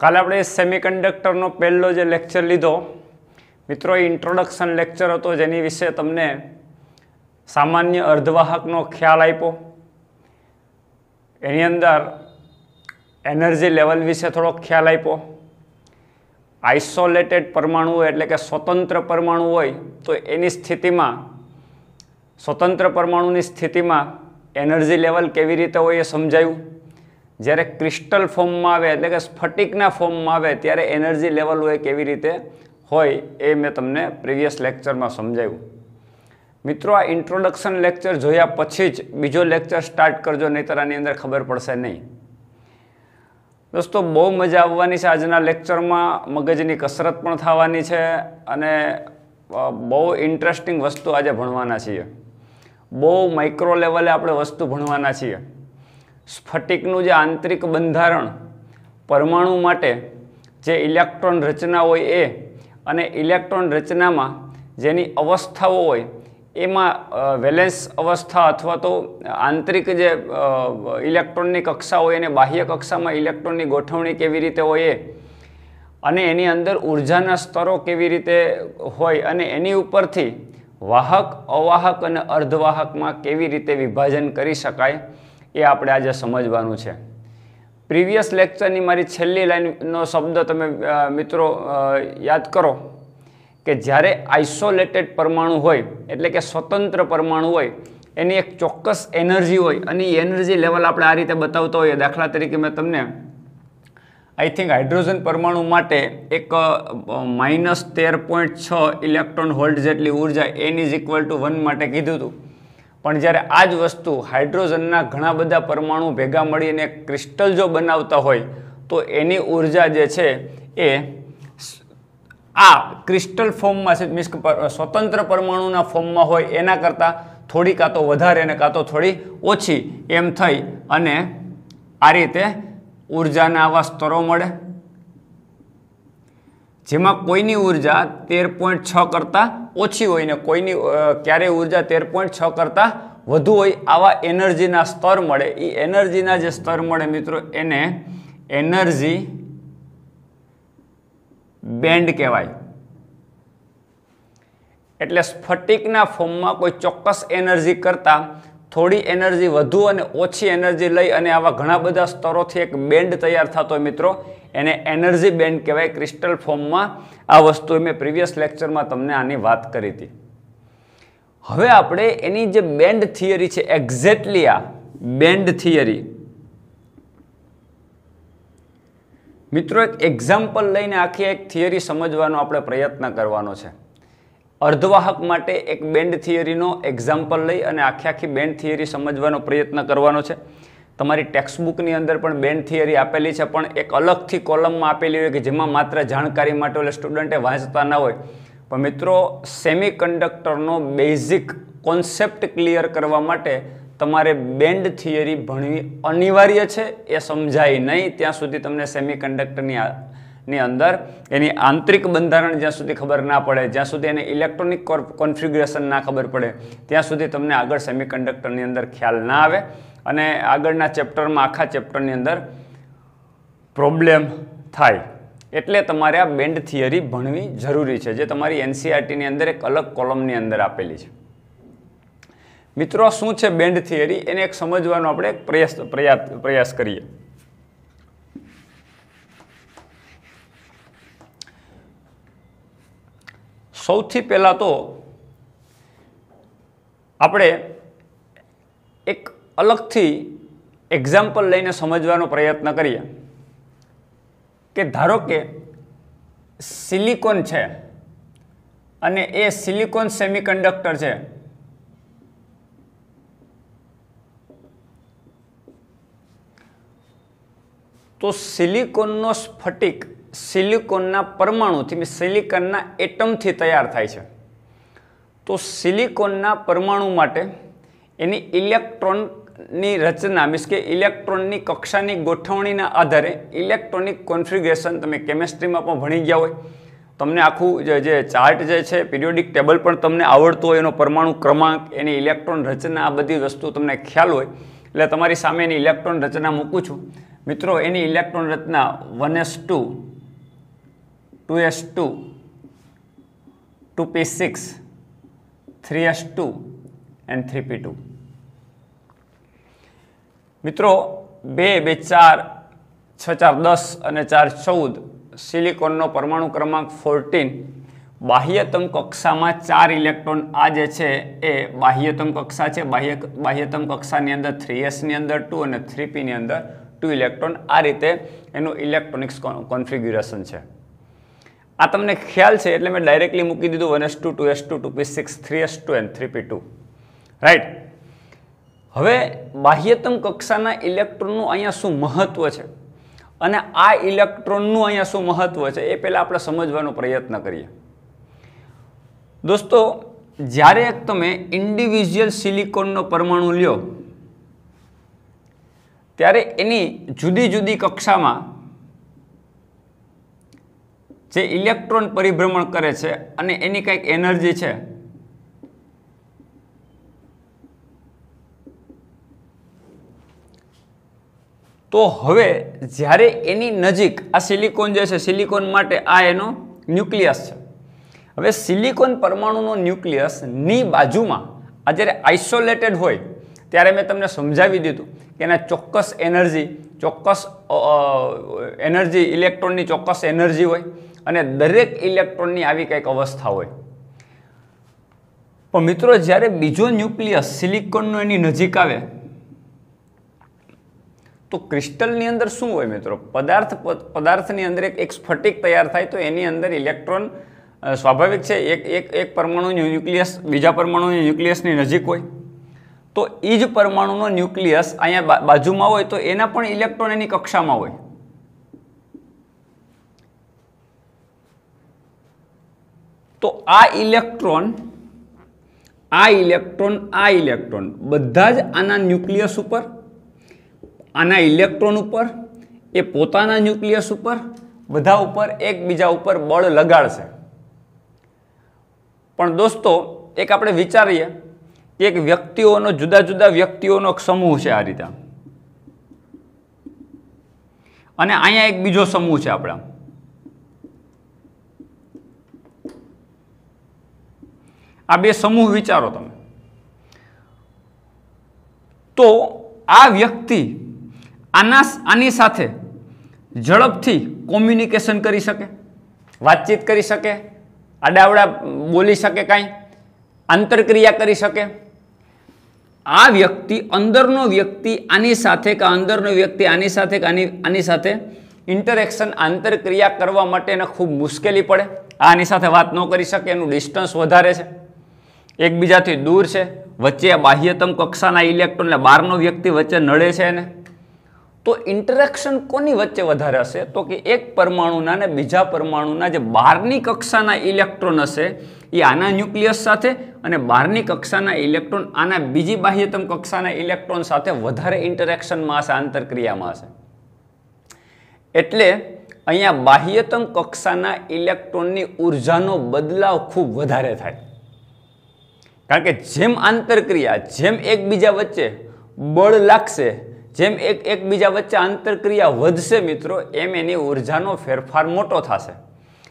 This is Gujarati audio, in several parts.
કાલે આપણે સેમિકન્ડક્ટરનો પહેલો જે લેક્ચર લીધો મિત્રો એ ઇન્ટ્રોડક્શન લેક્ચર હતો જેની વિશે તમને સામાન્ય અર્ધવાહકનો ખ્યાલ આપ્યો એની અંદર એનર્જી લેવલ વિશે થોડો ખ્યાલ આપ્યો આઇસોલેટેડ પરમાણુ હોય એટલે કે સ્વતંત્ર પરમાણુ હોય તો એની સ્થિતિમાં સ્વતંત્ર પરમાણુની સ્થિતિમાં એનર્જી લેવલ કેવી રીતે હોય એ સમજાયું જ્યારે ક્રિસ્ટલ ફોર્મમાં આવે એટલે કે સ્ફટિકના ફોર્મમાં આવે ત્યારે એનર્જી લેવલ હોય કેવી રીતે હોય એ મેં તમને પ્રીવિયસ લેક્ચરમાં સમજાવ્યું મિત્રો આ ઇન્ટ્રોડક્શન લેક્ચર જોયા પછી જ બીજો લેક્ચર સ્ટાર્ટ કરજો નહીંતર આની અંદર ખબર પડશે નહીં દોસ્તો બહુ મજા આવવાની છે આજના લેક્ચરમાં મગજની કસરત પણ થવાની છે અને બહુ ઇન્ટરેસ્ટિંગ વસ્તુ આજે ભણવાના છીએ બહુ માઇક્રો લેવલે આપણે વસ્તુ ભણવાના છીએ સ્ફટિકનું જે આંતરિક બંધારણ પરમાણુ માટે જે ઇલેક્ટ્રોન રચના હોય એ અને ઇલેક્ટ્રોન રચનામાં જેની અવસ્થાઓ હોય એમાં વેલેન્સ અવસ્થા અથવા તો આંતરિક જે ઇલેક્ટ્રોનની કક્ષા હોય એને બાહ્ય કક્ષામાં ઇલેક્ટ્રોનની ગોઠવણી કેવી રીતે હોય એ અને એની અંદર ઉર્જાના સ્તરો કેવી રીતે હોય અને એની ઉપરથી વાહક અવાહક અને અર્ધવાહકમાં કેવી રીતે વિભાજન કરી શકાય એ આપણે આજે સમજવાનું છે પ્રીવિયસ લેક્ચરની મારી છેલ્લી લાઈનનો શબ્દ તમે મિત્રો યાદ કરો કે જ્યારે આઇસોલેટેડ પરમાણુ હોય એટલે કે સ્વતંત્ર પરમાણુ હોય એની એક ચોક્કસ એનર્જી હોય અને એ એનર્જી લેવલ આપણે આ રીતે બતાવતા હોઈએ દાખલા તરીકે મેં તમને આઈ થિંક હાઇડ્રોજન પરમાણુ માટે એક માઇનસ તેર પોઈન્ટ છ ઇલેક્ટ્રોન હોલ્ટ જેટલી ઉર્જા n is equal to one માટે કીધું હતું પણ જ્યારે આ જ વસ્તુ હાઇડ્રોજનના ઘણા બધા પરમાણુ ભેગા મળીને ક્રિસ્ટલ જો બનાવતા હોય તો એની ઉર્જા જે છે એ આ ક્રિસ્ટલ ફોર્મમાં છે મીન્સ સ્વતંત્ર પરમાણુના ફોર્મમાં હોય એના કરતાં થોડી કાં તો વધારે અને કાં તો થોડી ઓછી એમ થઈ અને આ રીતે ઉર્જાના આવા સ્તરો મળે જેમાં કોઈની ઉર્જા તેર પોઈન્ટ છ કરતાં ઓછી હોય ને કોઈની ક્યારેય ઉર્જા તેર પોઈન્ટ છ કરતાં વધુ હોય આવા એનર્જીના સ્તર મળે એ એનર્જીના જે સ્તર મળે મિત્રો એને એનર્જી બેન્ડ કહેવાય એટલે સ્ફટિકના ફોર્મમાં કોઈ ચોક્કસ એનર્જી કરતાં થોડી એનર્જી વધુ અને ઓછી એનર્જી લઈ અને આવા ઘણા બધા સ્તરોથી એક બેન્ડ તૈયાર થતો મિત્રો એને એનર્જી બેન્ડ કહેવાય ક્રિસ્ટલ ફોર્મમાં આ વસ્તુ મેં પ્રીવિયસ લેક્ચરમાં તમને આની વાત કરી હતી હવે આપણે એની જે બેન્ડ થિયરી છે એક્ઝેક્ટલી આ બેન્ડ થિયરી મિત્રો એક એક્ઝામ્પલ લઈને આખી એક થિયરી સમજવાનો આપણે પ્રયત્ન કરવાનો છે અર્ધવાહક માટે એક બેન્ડ થિયરીનો એક્ઝામ્પલ લઈ અને આખી આખી બેન્ડ થિયરી સમજવાનો પ્રયત્ન કરવાનો છે તમારી ટેક્સ્ટબુકની અંદર પણ બેન્ડ થિયરી આપેલી છે પણ એક અલગથી કોલમમાં આપેલી હોય કે જેમાં માત્ર જાણકારી માટે એટલે સ્ટુડન્ટે વાંચતા ન હોય પણ મિત્રો સેમી કંડક્ટરનો બેઝિક કોન્સેપ્ટ ક્લિયર કરવા માટે તમારે બેન્ડ થિયરી ભણવી અનિવાર્ય છે એ સમજાય નહીં ત્યાં સુધી તમને સેમી કંડક્ટરની ની અંદર એની આંતરિક બંધારણ જ્યાં સુધી ખબર ના પડે જ્યાં સુધી એને ઇલેક્ટ્રોનિક કોન્ફિગ્રેશન ના ખબર પડે ત્યાં સુધી તમને આગળ સેમિકન્ડક્ટરની અંદર ખ્યાલ ના આવે અને આગળના ચેપ્ટરમાં આખા ચેપ્ટરની અંદર પ્રોબ્લેમ થાય એટલે તમારે આ બેન્ડ થિયરી ભણવી જરૂરી છે જે તમારી એનસીઆરટીની e અંદર એક અલગ કોલમની અંદર આપેલી છે મિત્રો શું છે બેન્ડ થિયરી એને એક સમજવાનો આપણે પ્રયાસ પ્રયાસ પ્રયાસ કરીએ સૌથી પહેલાં તો આપણે એક અલગથી એક્ઝામ્પલ લઈને સમજવાનો પ્રયત્ન કરીએ કે ધારો કે સિલિકોન છે અને એ સિલિકોન સેમિકન્ડક્ટર છે તો સિલિકોનનો સ્ફટિક સિલિકોનના પરમાણુથી સિલિકોનના એટમથી તૈયાર થાય છે તો સિલિકોનના પરમાણુ માટે એની ઇલેક્ટ્રોનની રચના મીન્સ કે ઇલેક્ટ્રોનની કક્ષાની ગોઠવણીના આધારે ઇલેક્ટ્રોનિક કોન્ફિગ્રેશન તમે કેમેસ્ટ્રીમાં પણ ભણી ગયા હોય તમને આખું જે ચાર્ટ જે છે પીરિયોડિક ટેબલ પણ તમને આવડતું હોય એનો પરમાણુ ક્રમાંક એની ઇલેક્ટ્રોન રચના આ બધી વસ્તુ તમને ખ્યાલ હોય એટલે તમારી સામે એની ઇલેક્ટ્રોન રચના મૂકું છું મિત્રો એની ઇલેક્ટ્રોન રચના one s two two s two two p six three s two and three p two મિત્રો બે બે ચાર છ ચાર દસ અને ચાર ચૌદ સિલિકોનનો પરમાણુ ક્રમાંક ફોર્ટીન બાહ્યતમ કક્ષામાં ચાર ઇલેક્ટ્રોન આ જે છે એ બાહ્યતમ કક્ષા છે બાહ્ય બાહ્યતમ કક્ષાની અંદર થ્રી એસની અંદર ટુ અને થ્રી પીની અંદર ટુ ઇલેક્ટ્રોન આ રીતે એનું ઇલેક્ટ્રોનિક્સ કોન્ફિગ્યુરેશન છે આ તમને ખ્યાલ છે એટલે મેં ડાયરેક્ટલી મૂકી દીધું one s two two s two two p six three s two and three p two right હવે બાહ્યતમ કક્ષાના ઇલેક્ટ્રોનનું અહીંયા શું મહત્ત્વ છે અને આ ઇલેક્ટ્રોનનું અહીંયા શું મહત્ત્વ છે એ પહેલાં આપણે સમજવાનો પ્રયત્ન કરીએ દોસ્તો જ્યારે તમે ઇન્ડિવિજ્યુઅલ સિલિકોનનો પરમાણુ લ્યો ત્યારે એની જુદી જુદી કક્ષામાં જે ઇલેક્ટ્રોન પરિભ્રમણ કરે છે અને એની કંઈક એનર્જી છે તો હવે જ્યારે એની નજીક આ સિલિકોન જે છે સિલિકોન માટે આ એનો ન્યુક્લિયસ છે હવે સિલિકોન પરમાણુનો ન્યુક્લિયસની બાજુમાં આ જ્યારે આઇસોલેટેડ હોય ત્યારે મેં તમને સમજાવી દીધું કે એના ચોક્કસ એનર્જી ચોક્કસ એનર્જી ઇલેક્ટ્રોનની ચોક્કસ એનર્જી હોય અને દરેક ઇલેક્ટ્રોનની આવી કંઈક અવસ્થા હોય પણ મિત્રો જ્યારે બીજો ન્યુક્લિયસ સિલિકોનનો એની નજીક આવે તો ક્રિસ્ટલની અંદર શું હોય મિત્રો પદાર્થ પદાર્થની અંદર એક સ્ફટિક તૈયાર થાય તો એની અંદર ઇલેક્ટ્રોન સ્વાભાવિક છે એક એક એક પરમાણુનું ન્યુક્લિયસ બીજા પરમાણુની ન્યુક્લિયસની નજીક હોય તો એ જ પરમાણુનો ન્યુક્લિયસ અહીંયા બાજુમાં હોય તો એના પણ ઇલેક્ટ્રોન એની કક્ષામાં હોય તો આ ઇલેક્ટ્રોન આ ઇલેક્ટ્રોન આ ઇલેક્ટ્રોન બધા જ આના ન્યુક્લિયસ ઉપર આના ઇલેક્ટ્રોન ઉપર એ પોતાના ન્યુક્લિયસ ઉપર બધા ઉપર એકબીજા ઉપર બળ લગાડશે પણ દોસ્તો એક આપણે વિચારીએ કે એક વ્યક્તિઓનો જુદા જુદા વ્યક્તિઓનો સમૂહ છે આ રીતે અને અહીંયા એક બીજો સમૂહ છે આપણા આ બે સમૂહ વિચારો તમે તો આ વ્યક્તિ આના આની સાથે ઝડપથી કોમ્યુનિકેશન કરી શકે વાતચીત કરી શકે આડાવડા બોલી શકે કાંઈ આંતરક્રિયા કરી શકે આ વ્યક્તિ અંદરનો વ્યક્તિ આની સાથે કે અંદરનો વ્યક્તિ આની સાથે કે આની આની સાથે ઇન્ટરેક્શન આંતરક્રિયા કરવા માટે એને ખૂબ મુશ્કેલી પડે આની સાથે વાત ન કરી શકે એનું ડિસ્ટન્સ વધારે છે એકબીજાથી દૂર છે વચ્ચે બાહ્યતમ કક્ષાના ઇલેક્ટ્રોનને બહારનો વ્યક્તિ વચ્ચે નડે છે ને તો ઇન્ટરેક્શન કોની વચ્ચે વધારે હશે તો કે એક પરમાણુના ને બીજા પરમાણુના જે બહારની કક્ષાના ઇલેક્ટ્રોન હશે એ આના ન્યુક્લિયસ સાથે અને બહારની કક્ષાના ઇલેક્ટ્રોન આના બીજી બાહ્યતમ કક્ષાના ઇલેક્ટ્રોન સાથે વધારે ઇન્ટરેક્શનમાં હશે આંતરક્રિયામાં હશે એટલે અહીંયા બાહ્યતમ કક્ષાના ઇલેક્ટ્રોનની ઉર્જાનો બદલાવ ખૂબ વધારે થાય કારણ કે જેમ આંતરક્રિયા જેમ એકબીજા વચ્ચે બળ લાગશે જેમ એક એકબીજા વચ્ચે આંતરક્રિયા વધશે મિત્રો એમ એની ઉર્જાનો ફેરફાર મોટો થશે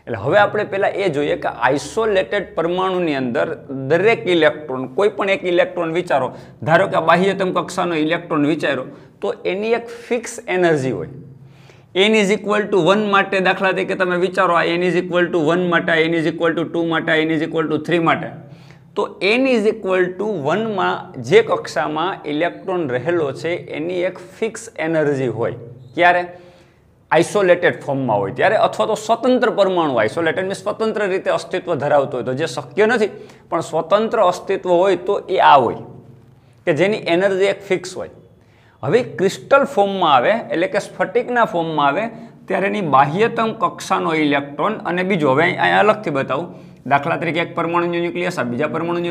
એટલે હવે આપણે પહેલાં એ જોઈએ કે આઇસોલેટેડ પરમાણુની અંદર દરેક ઇલેક્ટ્રોન કોઈ પણ એક ઇલેક્ટ્રોન વિચારો ધારો કે બાહ્યતમ કક્ષાનો ઇલેક્ટ્રોન વિચારો તો એની એક ફિક્સ એનર્જી હોય n is equal to one માટે દાખલા તરીકે તમે વિચારો આ n is equal to one માટે n is equal to two માટે n is equal to three માટે તો એન ઇઝ ઇક્વલ ટુ વનમાં જે કક્ષામાં ઇલેક્ટ્રોન રહેલો છે એની એક ફિક્સ એનર્જી હોય ક્યારે આઇસોલેટેડ ફોર્મમાં હોય ત્યારે અથવા તો સ્વતંત્ર પરમાણુ આઇસોલેટેડ મીન્સ સ્વતંત્ર રીતે અસ્તિત્વ ધરાવતો હોય તો જે શક્ય નથી પણ સ્વતંત્ર અસ્તિત્વ હોય તો એ આ હોય કે જેની એનર્જી એક ફિક્સ હોય હવે ક્રિસ્ટલ ફોર્મમાં આવે એટલે કે સ્ફટિકના ફોર્મમાં આવે ત્યારે એની બાહ્યતમ કક્ષાનો ઇલેક્ટ્રોન અને બીજો હવે અહીંયા અલગથી બતાવું દાખલા તરીકે એક પરમાણુનો ન્યુક્લિયસ આ બીજા પરમાણુ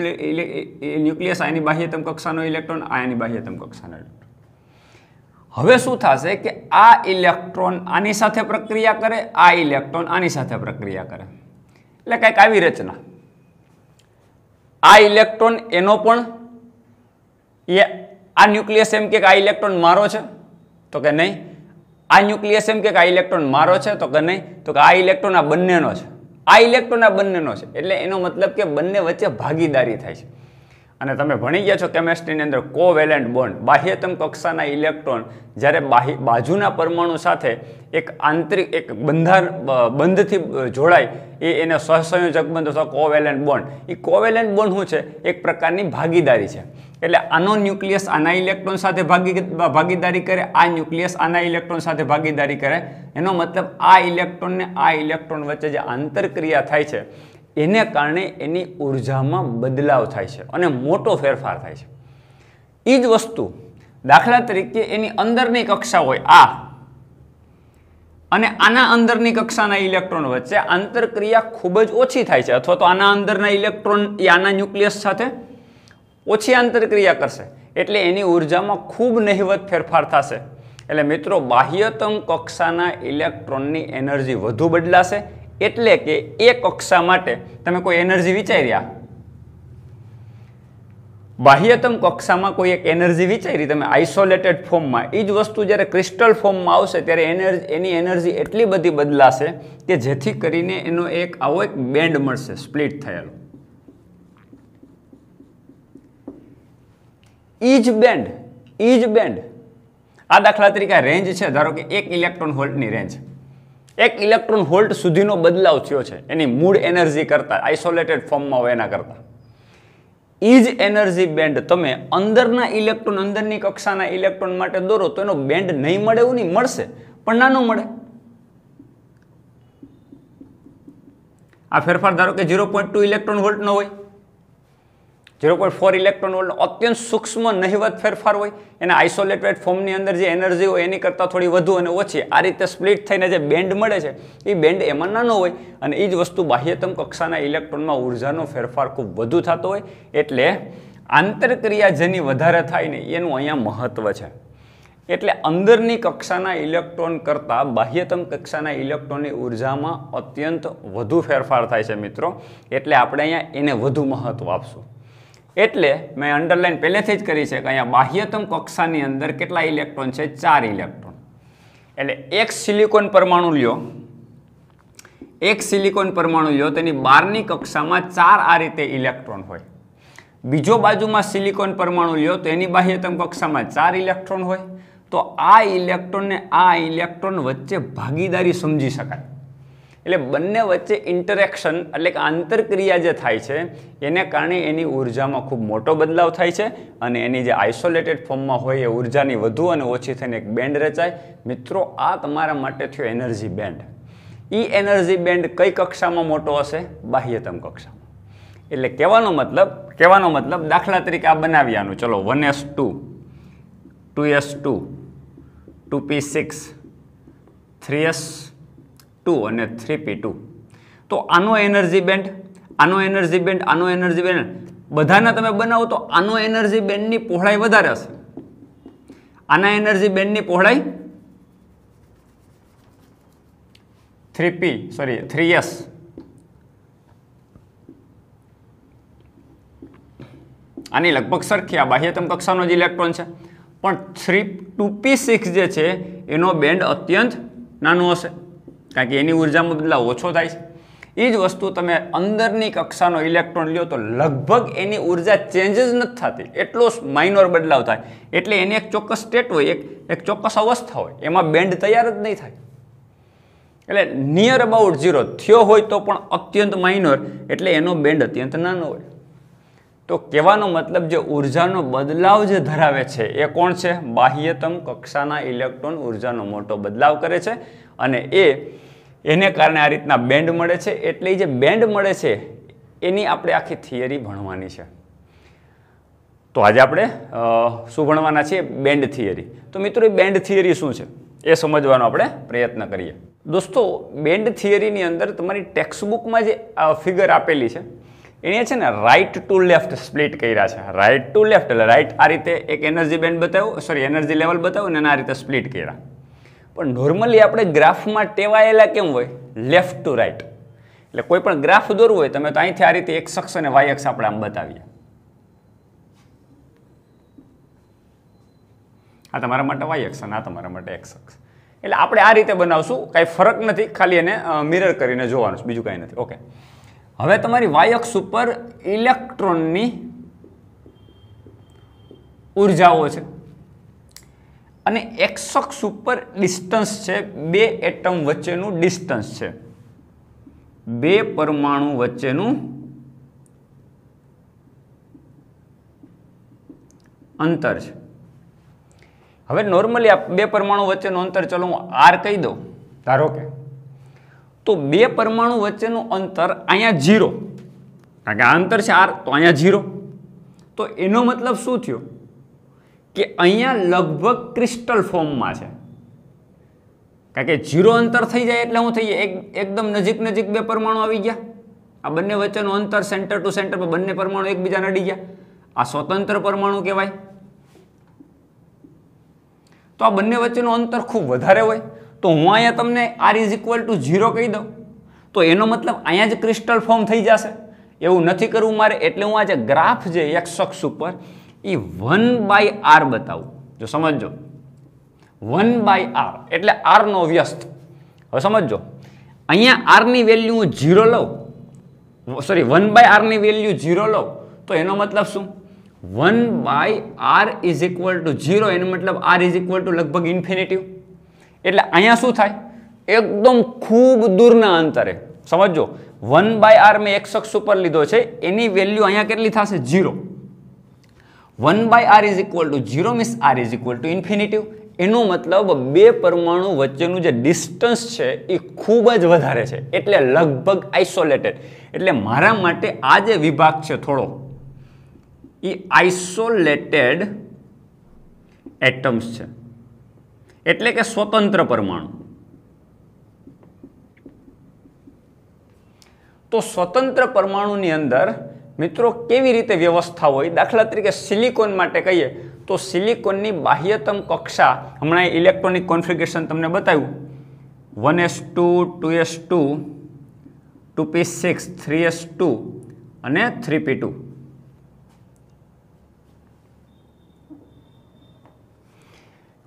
ન્યુક્લિયસ આની બાહ્યતમ કક્ષાનો ઇલેક્ટ્રોન આની એની બાહ્યતમ કક્ષાનો ઇલેક્ટ્રોન હવે શું થશે કે આ ઇલેક્ટ્રોન આની સાથે પ્રક્રિયા કરે આ ઇલેક્ટ્રોન આની સાથે પ્રક્રિયા કરે એટલે કંઈક આવી રચના આ ઇલેક્ટ્રોન એનો પણ એ આ ન્યુક્લિયસ એમ કે આ ઇલેક્ટ્રોન મારો છે તો કે નહીં આ ન્યુક્લિયસ એમ કે આ ઇલેક્ટ્રોન મારો છે તો કે નહીં તો કે આ ઇલેક્ટ્રોન આ બંનેનો છે આ ઇલેક્ટ્રોન આ બંનેનો છે એટલે એનો મતલબ કે બંને વચ્ચે ભાગીદારી થાય છે અને તમે ભણી ગયા છો કેમેસ્ટ્રીની અંદર કોવેલેન્ટ બોન્ડ બાહ્યતમ કક્ષાના ઇલેક્ટ્રોન જ્યારે બાહ્ય બાજુના પરમાણુ સાથે એક આંતરિક એક બંધાર બંધથી જોડાય એ એને સહસંયોજક બંધ અથવા કોવેલેન્ટ બોન્ડ એ કોવેલેન્ટ બોન્ડ શું છે એક પ્રકારની ભાગીદારી છે એટલે આનો ન્યુક્લિયસ આના ઇલેક્ટ્રોન સાથે ભાગી ભાગીદારી કરે આ ન્યુક્લિયસ આના ઇલેક્ટ્રોન સાથે ભાગીદારી કરે એનો મતલબ આ ઇલેક્ટ્રોનને આ ઇલેક્ટ્રોન વચ્ચે જે આંતરક્રિયા થાય છે એને કારણે એની ઉર્જામાં બદલાવ થાય છે અને મોટો ફેરફાર થાય છે એ જ વસ્તુ દાખલા તરીકે એની અંદરની કક્ષા હોય આ અને આના અંદરની કક્ષાના ઇલેક્ટ્રોન વચ્ચે આંતરક્રિયા ખૂબ જ ઓછી થાય છે અથવા તો આના અંદરના ઇલેક્ટ્રોન એ આના ન્યુક્લિયસ સાથે ઓછી આંતરક્રિયા કરશે એટલે એની ઉર્જામાં ખૂબ નહિવત ફેરફાર થશે એટલે મિત્રો બાહ્યતમ કક્ષાના ઇલેક્ટ્રોનની એનર્જી વધુ બદલાશે એટલે કે એ કક્ષા માટે તમે કોઈ એનર્જી વિચાર્યા બાહ્યતમ કક્ષામાં કોઈ એક એનર્જી વિચારી તમે આઇસોલેટેડ ફોર્મમાં એ જ વસ્તુ જ્યારે ક્રિસ્ટલ ફોર્મમાં આવશે ત્યારે એનર્જી એની એનર્જી એટલી બધી બદલાશે કે જેથી કરીને એનો એક આવો એક બેન્ડ મળશે સ્પ્લિટ થયેલો ઈજ બેન્ડ ઈજ બેન્ડ આ દાખલા તરીકે રેન્જ છે ધારો કે એક ઇલેક્ટ્રોન હોલ્ટની રેન્જ એક ઇલેક્ટ્રોન હોલ્ટ સુધીનો બદલાવ થયો છે એની મૂળ એનર્જી કરતાં આઇસોલેટેડ ફોર્મમાં હોય એના કરતાં એ જ એનર્જી બેન્ડ તમે અંદરના ઇલેક્ટ્રોન અંદરની કક્ષાના ઇલેક્ટ્રોન માટે દોરો તો એનો બેન્ડ નહીં મળે એવું નહીં મળશે પણ નાનો મળે આ ફેરફાર ધારો કે ઝીરો પોઈન્ટ ટુ ઇલેક્ટ્રોન વોલ્ટનો હોય ઝીરો પોઈન્ટ ફોર ઇલેક્ટ્રોન વોલ્ટનો અત્યંત સૂક્ષ્મ નહિવત ફેરફાર હોય એને આઇસોલેટેડ ફોર્મની અંદર જે એનર્જી હોય એની કરતાં થોડી વધુ અને ઓછી આ રીતે સ્પ્લિટ થઈને જે બેન્ડ મળે છે એ બેન્ડ એમાં નાનો હોય અને એ જ વસ્તુ બાહ્યતમ કક્ષાના ઇલેક્ટ્રોનમાં ઉર્જાનો ફેરફાર ખૂબ વધુ થતો હોય એટલે આંતરક્રિયા જેની વધારે થાય ને એનું અહીંયા મહત્ત્વ છે એટલે અંદરની કક્ષાના ઇલેક્ટ્રોન કરતાં બાહ્યતમ કક્ષાના ઇલેક્ટ્રોનની ઉર્જામાં અત્યંત વધુ ફેરફાર થાય છે મિત્રો એટલે આપણે અહીંયા એને વધુ મહત્ત્વ આપશું એટલે મેં અંડરલાઇન પહેલેથી જ કરી છે કે અહીંયા બાહ્યતમ કક્ષાની અંદર કેટલા ઇલેક્ટ્રોન છે ચાર ઇલેક્ટ્રોન એટલે એક સિલિકોન પરમાણુ લ્યો એક સિલિકોન પરમાણુ લ્યો તેની બારની કક્ષામાં ચાર આ રીતે ઇલેક્ટ્રોન હોય બીજો બાજુમાં સિલિકોન પરમાણુ લ્યો તેની બાહ્યતમ કક્ષામાં ચાર ઇલેક્ટ્રોન હોય તો આ ઇલેક્ટ્રોનને આ ઇલેક્ટ્રોન વચ્ચે ભાગીદારી સમજી શકાય એટલે બંને વચ્ચે ઇન્ટરેક્શન એટલે કે આંતરક્રિયા જે થાય છે એને કારણે એની ઉર્જામાં ખૂબ મોટો બદલાવ થાય છે અને એની જે આઇસોલેટેડ ફોર્મમાં હોય એ ઉર્જાની વધુ અને ઓછી થઈને એક બેન્ડ રચાય મિત્રો આ તમારા માટે થયો energy band E energy band કઈ કક્ષામાં મોટો હશે બાહ્યતમ કક્ષામાં એટલે કહેવાનો મતલબ કહેવાનો મતલબ દાખલા તરીકે આ બનાવ્યાનું આનું ચલો one s two two s two two p six three s two અને થ્રી પી ટુ તો આનો એનર્જી બેન્ડ આનો એનર્જી બેન્ડ આનો એનર્જી બેન્ડ બધાના તમે બનાવો તો આનો એનર્જી બેન્ડની પહોળાઈ વધારે હશે આના એનર્જી બેન્ડની પહોળાઈ three p sorry three s આની લગભગ સરખી આ બાહ્યતમ કક્ષાનો જ ઇલેક્ટ્રોન છે પણ થ્રી ટુ પી સિક્સ જે છે એનો બેન્ડ અત્યંત નાનો હશે કારણ કે એની ઉર્જામાં બદલાવ ઓછો થાય છે એ જ વસ્તુ તમે અંદરની કક્ષાનો ઇલેક્ટ્રોન લ્યો તો લગભગ એની ઉર્જા ચેન્જ જ નથી થતી એટલો માઇનોર બદલાવ થાય એટલે એની એક ચોક્કસ સ્ટેટ હોય એક એક ચોક્કસ અવસ્થા હોય એમાં બેન્ડ તૈયાર જ નહીં થાય એટલે નિયર અબાઉટ ઝીરો થયો હોય તો પણ અત્યંત માઇનોર એટલે એનો બેન્ડ અત્યંત નાનો હોય તો કહેવાનો મતલબ જે ઉર્જાનો બદલાવ જે ધરાવે છે એ કોણ છે બાહ્યતમ કક્ષાના ઇલેક્ટ્રોન ઉર્જાનો મોટો બદલાવ કરે છે અને એ એને કારણે આ રીતના બેન્ડ મળે છે એટલે જે બેન્ડ મળે છે એની આપણે આખી થિયરી ભણવાની છે તો આજે આપણે શું ભણવાના છીએ બેન્ડ થિયરી તો મિત્રો બેન્ડ થિયરી શું છે એ સમજવાનો આપણે પ્રયત્ન કરીએ દોસ્તો બેન્ડ થિયરીની અંદર તમારી ટેક્સ્ટબુકમાં જે ફિગર આપેલી છે એને છે ને રાઇટ ટુ લેફ્ટ સ્પ્લિટ કર્યા છે રાઇટ ટુ લેફ્ટ એટલે રાઇટ આ રીતે એક એનર્જી બેન્ડ બતાવ્યું સોરી એનર્જી લેવલ બતાવ્યું અને આ રીતે સ્પ્લિટ કર્યા પણ નોર્મલી આપણે ગ્રાફમાં ટેવાયેલા કેમ હોય લેફ્ટ ટુ રાઈટ એટલે કોઈ પણ ગ્રાફ દોરવું હોય તમે તો અહીંથી આ રીતે એક શખ્સ અને વાય અક્ષ આપણે આમ બતાવીએ આ તમારા માટે વાય અક્ષ અને આ તમારા માટે એક્સ અક્ષ એટલે આપણે આ રીતે બનાવશું કાંઈ ફરક નથી ખાલી એને મિરર કરીને જોવાનું છે બીજું કાંઈ નથી ઓકે હવે તમારી વાય અક્ષ ઉપર ઇલેક્ટ્રોનની ઉર્જાઓ છે અને એક્સક્ષ ઉપર ડિસ્ટન્સ છે બે એટમ વચ્ચેનું ડિસ્ટન્સ છે બે પરમાણુ વચ્ચેનું અંતર છે હવે નોર્મલી આ બે પરમાણુ વચ્ચેનું અંતર ચલો હું આર કહી દઉં ધારો કે તો બે પરમાણુ વચ્ચેનું અંતર અહીંયા ઝીરો કારણ કે આ અંતર છે આર તો અહીંયા ઝીરો તો એનો મતલબ શું થયો કે અહીંયા લગભગ ક્રિસ્ટલ ફોર્મમાં છે કારણ કે જીરો અંતર થઈ જાય એટલે શું થઈ જાય એક એકદમ નજીક નજીક બે પરમાણુ આવી ગયા આ બંને વચ્ચેનું અંતર સેન્ટર ટુ સેન્ટર પર બંને પરમાણુ એકબીજા નડી ગયા આ સ્વતંત્ર પરમાણુ કહેવાય તો આ બંને વચ્ચેનું અંતર ખૂબ વધારે હોય તો હું અહીંયા તમને r is equal to zero કહી દઉં તો એનો મતલબ અહીંયા જ ક્રિસ્ટલ ફોર્મ થઈ જશે એવું નથી કરવું મારે એટલે હું આ જે ગ્રાફ છે એક્સ અક્ષ ઉપર એ વન બાય આર બતાવું જો સમજો વન બાય આર એટલે આરનો વ્યસ્ત હવે સમજો અહીંયા આરની વેલ્યુ હું ઝીરો લઉં સોરી વન બાય આરની વેલ્યુ ઝીરો લઉં તો એનો મતલબ શું one by r is equal to zero એનો મતલબ આર ઇઝ ઇક્વલ ટુ લગભગ ઇન્ફિનેટિવ એટલે અહીંયા શું થાય એકદમ ખૂબ દૂરના અંતરે સમજો વન બાય આર મેં એક શખ્સ ઉપર લીધો છે એની વેલ્યુ અહીંયા કેટલી થશે zero one by r is equal to zero means r is equal to infinitive એનો મતલબ બે પરમાણુ વચ્ચેનું જે ડિસ્ટન્સ છે એ ખૂબ જ વધારે છે એટલે લગભગ આઇસોલેટેડ એટલે મારા માટે આ જે વિભાગ છે થોડો એ આઇસોલેટેડ એટમ્સ છે એટલે કે સ્વતંત્ર પરમાણુ તો સ્વતંત્ર પરમાણુની અંદર મિત્રો કેવી રીતે વ્યવસ્થા હોય દાખલા તરીકે સિલિકોન માટે કહીએ તો સિલિકોનની બાહ્યતમ કક્ષા હમણાં ઇલેક્ટ્રોનિક કોન્ફિગરેશન તમને બતાવ્યું one s two two s two two p six three s two અને three p two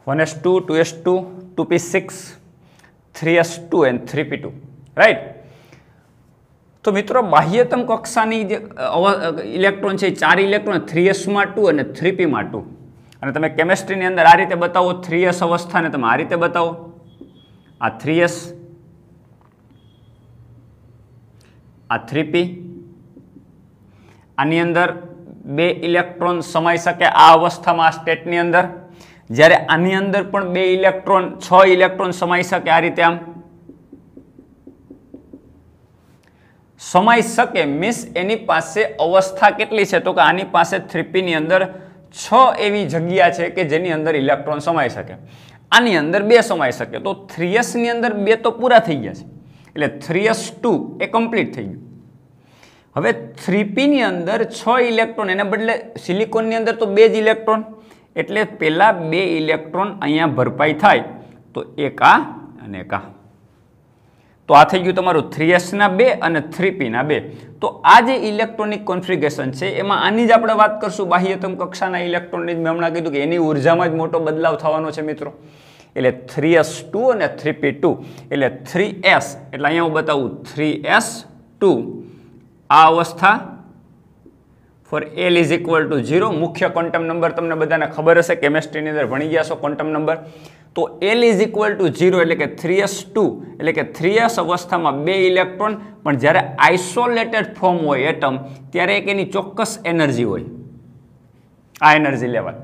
one s two two s two two p six three s two and three p two right તો મિત્રો બાહ્યતમ કક્ષાની જે ઇલેક્ટ્રોન છે ચાર ઇલેક્ટ્રોન થ્રી એસમાં ટુ અને થ્રી પીમાં ટુ અને તમે કેમેસ્ટ્રીની અંદર આ રીતે બતાવો થ્રી એસ અવસ્થાને તમે આ રીતે બતાવો આ થ્રી એસ આ થ્રી પી આની અંદર બે ઇલેક્ટ્રોન સમાઈ શકે આ અવસ્થામાં આ સ્ટેટની અંદર જ્યારે આની અંદર પણ બે ઇલેક્ટ્રોન છ ઇલેક્ટ્રોન સમાઈ શકે આ રીતે આમ સમાઈ શકે મીન્સ એની પાસે અવસ્થા કેટલી છે તો કે આની પાસે થ્રીપીની અંદર છ એવી જગ્યા છે કે જેની અંદર ઇલેક્ટ્રોન સમાઈ શકે આની અંદર બે સમાઈ શકે તો થ્રીએસની અંદર બે તો પૂરા થઈ ગયા છે એટલે થ્રીએસ ટુ એ કમ્પ્લીટ થઈ ગયું હવે થ્રીપીની અંદર છ ઇલેક્ટ્રોન એના બદલે સિલિકોનની અંદર તો બે જ ઇલેક્ટ્રોન એટલે પહેલાં બે ઇલેક્ટ્રોન અહીંયા ભરપાઈ થાય તો એક આ અને એક આ તો આ થઈ ગયું તમારું થ્રી એસના બે અને થ્રી પીના બે તો આ જે ઇલેક્ટ્રોનિક કોન્ફિગેશન છે એમાં આની જ આપણે વાત કરશું બાહ્યતમ કક્ષાના ઇલેક્ટ્રોનની મેં હમણાં કીધું કે એની ઉર્જામાં જ મોટો બદલાવ થવાનો છે મિત્રો એટલે થ્રી એસ ટુ અને થ્રી પી ટુ એટલે થ્રી એસ એટલે અહીંયા હું બતાવું થ્રી એસ ટુ આ અવસ્થા four l is equal to zero મુખ્ય ક્વોન્ટમ નંબર તમને બધાને ખબર હશે કેમેસ્ટ્રીની અંદર ભણી ગયા છો ક્વોન્ટમ નંબર તો l is equal to zero એટલે કે થ્રી એસ ટુ એટલે કે થ્રી એસ અવસ્થામાં બે ઇલેક્ટ્રોન પણ જ્યારે આઇસોલેટેડ ફોર્મ હોય એટમ ત્યારે એક એની ચોક્કસ એનર્જી હોય આ એનર્જી લેવલ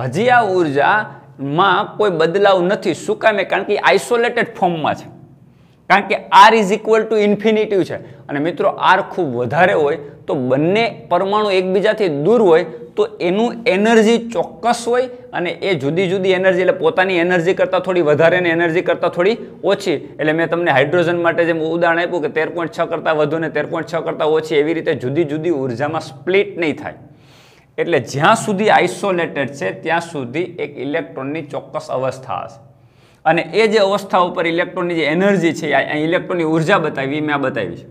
હજી આ ઉર્જામાં કોઈ બદલાવ નથી શું કામે કારણ કે આઇસોલેટેડ ફોર્મમાં છે કારણ કે r is equal to infinitive છે અને મિત્રો આર ખૂબ વધારે હોય તો બંને પરમાણુ એકબીજાથી દૂર હોય તો એનું એનર્જી ચોક્કસ હોય અને એ જુદી જુદી એનર્જી એટલે પોતાની એનર્જી કરતાં થોડી વધારે અને એનર્જી કરતાં થોડી ઓછી એટલે મેં તમને હાઇડ્રોજન માટે જેમ ઉદાહરણ આપ્યું કે તેર પોઈન્ટ છ કરતાં વધુ ને તેર પોઈન્ટ છ કરતાં ઓછી એવી રીતે જુદી જુદી ઉર્જામાં સ્પ્લિટ નહીં થાય એટલે જ્યાં સુધી આઇસોલેટેડ છે ત્યાં સુધી એક ઇલેક્ટ્રોનની ચોક્કસ અવસ્થા હશે અને એ જે અવસ્થા ઉપર ઇલેક્ટ્રોનની જે એનર્જી છે આ ઇલેક્ટ્રોનની ઉર્જા બતાવી મેં આ બતાવી છે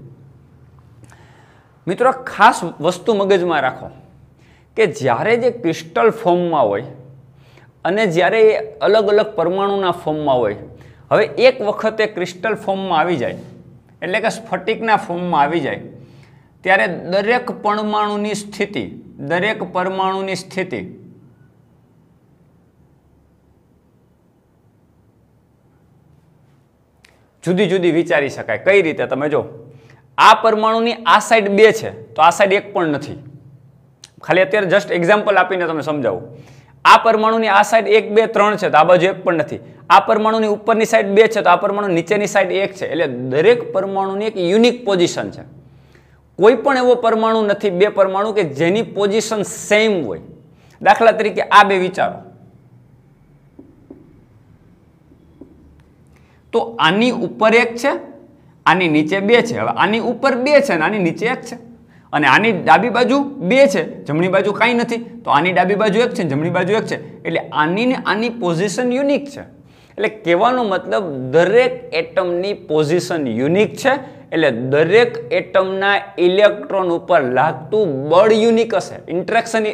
મિત્રો ખાસ વસ્તુ મગજમાં રાખો કે જ્યારે જે ક્રિસ્ટલ ફોર્મમાં હોય અને જ્યારે એ અલગ અલગ પરમાણુના ફોર્મમાં હોય હવે એક વખતે ક્રિસ્ટલ ફોર્મમાં આવી જાય એટલે કે સ્ફટિકના ફોર્મમાં આવી જાય ત્યારે દરેક પરમાણુની સ્થિતિ દરેક પરમાણુની સ્થિતિ જુદી જુદી વિચારી શકાય કઈ રીતે તમે જો આ પરમાણુની આ સાઈડ બે છે તો આ સાઈડ એક પણ નથી ખાલી અત્યારે જસ્ટ એક્ઝામ્પલ આપીને તમે સમજાવો આ પરમાણુની આ સાઈડ એક બે ત્રણ છે તો આ બાજુ એક પણ નથી આ પરમાણુની ઉપરની સાઈડ બે છે તો આ પરમાણુ નીચેની સાઈડ એક છે એટલે દરેક પરમાણુની એક યુનિક પોઝિશન છે કોઈ પણ એવો પરમાણુ નથી બે પરમાણુ કે જેની પોઝિશન સેમ હોય દાખલા તરીકે આ બે વિચારો તો આની ઉપર એક છે આની નીચે બે છે હવે આની ઉપર બે છે અને આની નીચે એક છે અને આની ડાબી બાજુ બે છે જમણી બાજુ કાંઈ નથી તો આની ડાબી બાજુ એક છે જમણી બાજુ એક છે એટલે આની ને આની પોઝિશન યુનિક છે એટલે કહેવાનો મતલબ દરેક એટમની પોઝિશન યુનિક છે એટલે દરેક એટમના ઇલેક્ટ્રોન ઉપર લાગતું બળ યુનિક હશે ઇન્ટ્રેક્શન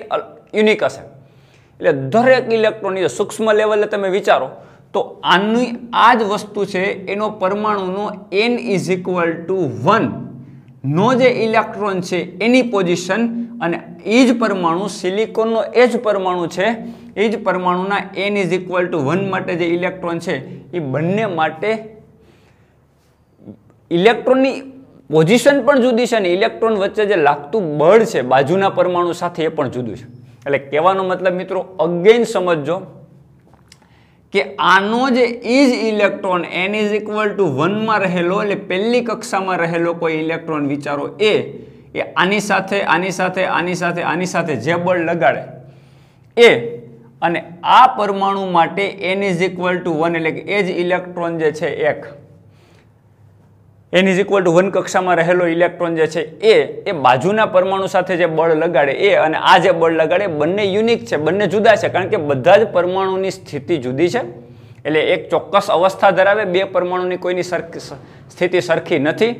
યુનિક હશે એટલે દરેક ઇલેક્ટ્રોનની સૂક્ષ્મ લેવલે તમે વિચારો તો આની આ જ વસ્તુ છે એનો પરમાણુનો એન ઇઝ ઇક્વલ ટુ વનનો જે ઇલેક્ટ્રોન છે એની પોઝિશન અને એ જ પરમાણુ સિલિકોનનો એ જ પરમાણુ છે એ જ પરમાણુના n is equal to one માટે જે ઇલેક્ટ્રોન છે એ બંને માટે ઇલેક્ટ્રોનની પોઝિશન પણ જુદી છે અને ઇલેક્ટ્રોન વચ્ચે જે લાગતું બળ છે બાજુના પરમાણુ સાથે એ પણ જુદું છે એટલે કહેવાનો મતલબ મિત્રો અગેન સમજો કે આનો જે is electron n is equal to વનમાં રહેલો એટલે પહેલી કક્ષામાં રહેલો કોઈ ઇલેક્ટ્રોન વિચારો એ એ આની સાથે આની સાથે આની સાથે આની સાથે જે બળ લગાડે એ અને આ પરમાણુ માટે n is equal to one એટલે કે એ જ ઇલેક્ટ્રોન જે છે એક n is equal to one કક્ષામાં રહેલો ઇલેક્ટ્રોન જે છે એ એ બાજુના પરમાણુ સાથે જે બળ લગાડે એ અને આ જે બળ લગાડે બંને યુનિક છે બંને જુદા છે કારણ કે બધા જ પરમાણુની સ્થિતિ જુદી છે એટલે એક ચોક્કસ અવસ્થા ધરાવે બે પરમાણુની કોઈની સરખી સ્થિતિ સરખી નથી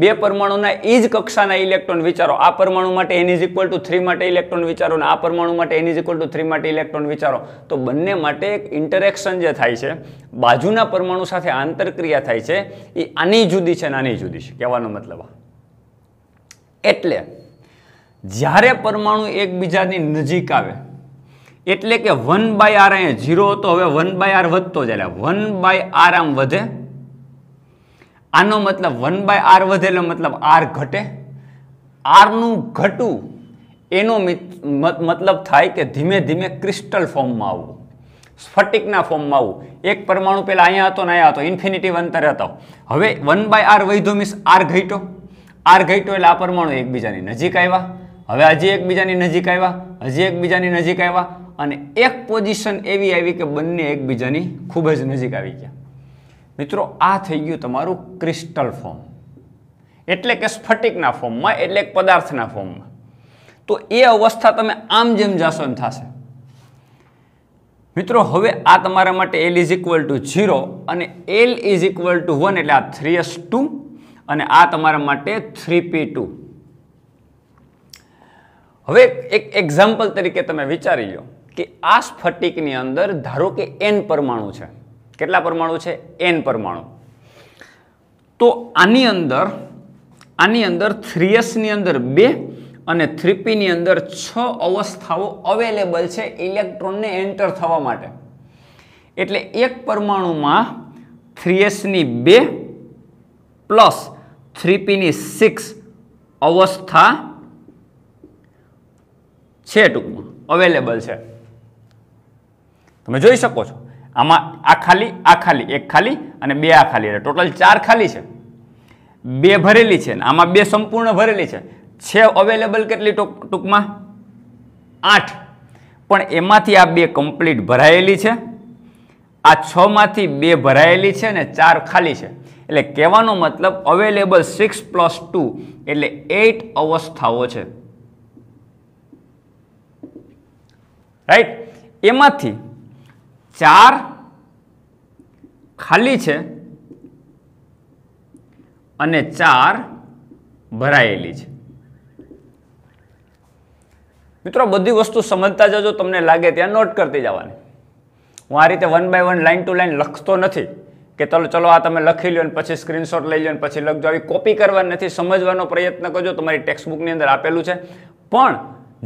બે પરમાણુના એ જ કક્ષાના ઇલેક્ટ્રોન વિચારો આ પરમાણુ માટે n is equal to three માટે ઇલેક્ટ્રોન વિચારો અને આ પરમાણુ માટે n is equal to three માટે ઇલેક્ટ્રોન વિચારો તો બંને માટે એક ઇન્ટરેક્શન જે થાય છે બાજુના પરમાણુ સાથે આંતરક્રિયા થાય છે એ આની જુદી છે નાની જુદી છે કહેવાનો મતલબ એટલે જ્યારે પરમાણુ એકબીજાની નજીક આવે એટલે કે વન બાય આર અહીંયા ઝીરો હતો હવે વન બાય આર વધતો જાય વન બાય આર આમ વધે આનો મતલબ વન બાય આર વધે એટલે મતલબ આર ઘટે આરનું ઘટવું એનો મતલબ થાય કે ધીમે ધીમે ક્રિસ્ટલ ફોર્મમાં આવવું સ્ફટિકના ફોર્મમાં આવવું એક પરમાણુ પહેલાં અહીંયા હતો ને અહીંયા હતો ઇન્ફિનિટી અંતરે હતો હવે વન બાય આર વૈધો મીન્સ આર ઘટ્યો આર ઘટ્યો એટલે આ પરમાણુ એકબીજાની નજીક આવ્યા હવે હજી એકબીજાની નજીક આવ્યા હજી એકબીજાની નજીક આવ્યા અને એક પોઝિશન એવી આવી કે બંને એકબીજાની ખૂબ જ નજીક આવી ગયા મિત્રો આ થઈ ગયું તમારું ક્રિસ્ટલ ફોર્મ એટલે કે સ્ફટિકના ફોર્મમાં એટલે કે પદાર્થના ફોર્મમાં તો એ અવસ્થા તમે આમ જેમ જાશો એમ થશે મિત્રો હવે આ તમારા માટે l is equal to zero અને l is equal to one એટલે આ થ્રી એસ ટુ અને આ તમારા માટે થ્રી પી ટુ હવે એક એક્ઝામ્પલ તરીકે તમે વિચારી લો કે આ સ્ફટિકની અંદર ધારો કે એન પરમાણુ છે કેટલા પરમાણુ છે એન પરમાણુ તો આની અંદર આની અંદર થ્રી એસની અંદર બે અને થ્રીપીની અંદર છ અવસ્થાઓ અવેલેબલ છે ઇલેક્ટ્રોનને એન્ટર થવા માટે એટલે એક પરમાણુમાં થ્રી એસની બે પ્લસ થ્રીપીની સિક્સ અવસ્થા છે ટૂંકમાં અવેલેબલ છે તમે જોઈ શકો છો આમાં આ ખાલી આ ખાલી એક ખાલી અને બે આ ખાલી એટલે ટોટલ ચાર ખાલી છે બે ભરેલી છે ને આમાં બે સંપૂર્ણ ભરેલી છે છે અવેલેબલ કેટલી ટૂંકમાં આઠ પણ એમાંથી આ બે કમ્પ્લીટ ભરાયેલી છે આ છમાંથી બે ભરાયેલી છે ને ચાર ખાલી છે એટલે કહેવાનો મતલબ અવેલેબલ સિક્સ પ્લસ ટુ એટલે એટ અવસ્થાઓ છે રાઈટ એમાંથી ચાર ખાલી છે અને ચાર ભરાયેલી છે મિત્રો બધી વસ્તુ સમજતા જજો તમને લાગે ત્યાં નોટ કરતી જવાની હું આ રીતે one by one line to line લખતો નથી કે ચલો ચલો આ તમે લખી લો અને પછી સ્ક્રીનશોટ લઈ લો અને પછી લખજો આવી કોપી કરવા નથી સમજવાનો પ્રયત્ન કરજો તમારી ટેક્સ્ટબુકની અંદર આપેલું છે પણ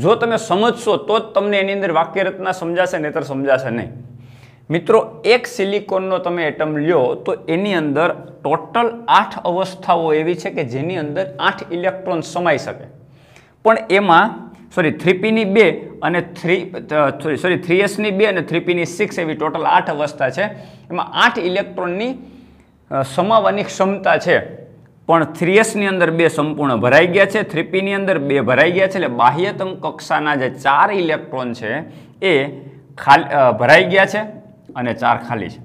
જો તમે સમજશો તો જ તમને એની અંદર વાક્ય રચના સમજાશે નહીતર સમજાશે નહીં મિત્રો એક સિલિકોનનો તમે એટમ લ્યો તો એની અંદર ટોટલ આઠ અવસ્થાઓ એવી છે કે જેની અંદર આઠ ઇલેક્ટ્રોન સમાઈ શકે પણ એમાં સોરી થ્રીપીની બે અને થ્રી સોરી થ્રી એસની બે અને થ્રીપીની સિક્સ એવી ટોટલ આઠ અવસ્થા છે એમાં આઠ ઇલેક્ટ્રોનની સમાવવાની ક્ષમતા છે પણ થ્રી એસની અંદર બે સંપૂર્ણ ભરાઈ ગયા છે થ્રીપીની અંદર બે ભરાઈ ગયા છે એટલે બાહ્યતમ કક્ષાના જે ચાર ઇલેક્ટ્રોન છે એ ખાલી ભરાઈ ગયા છે અને ચાર ખાલી છે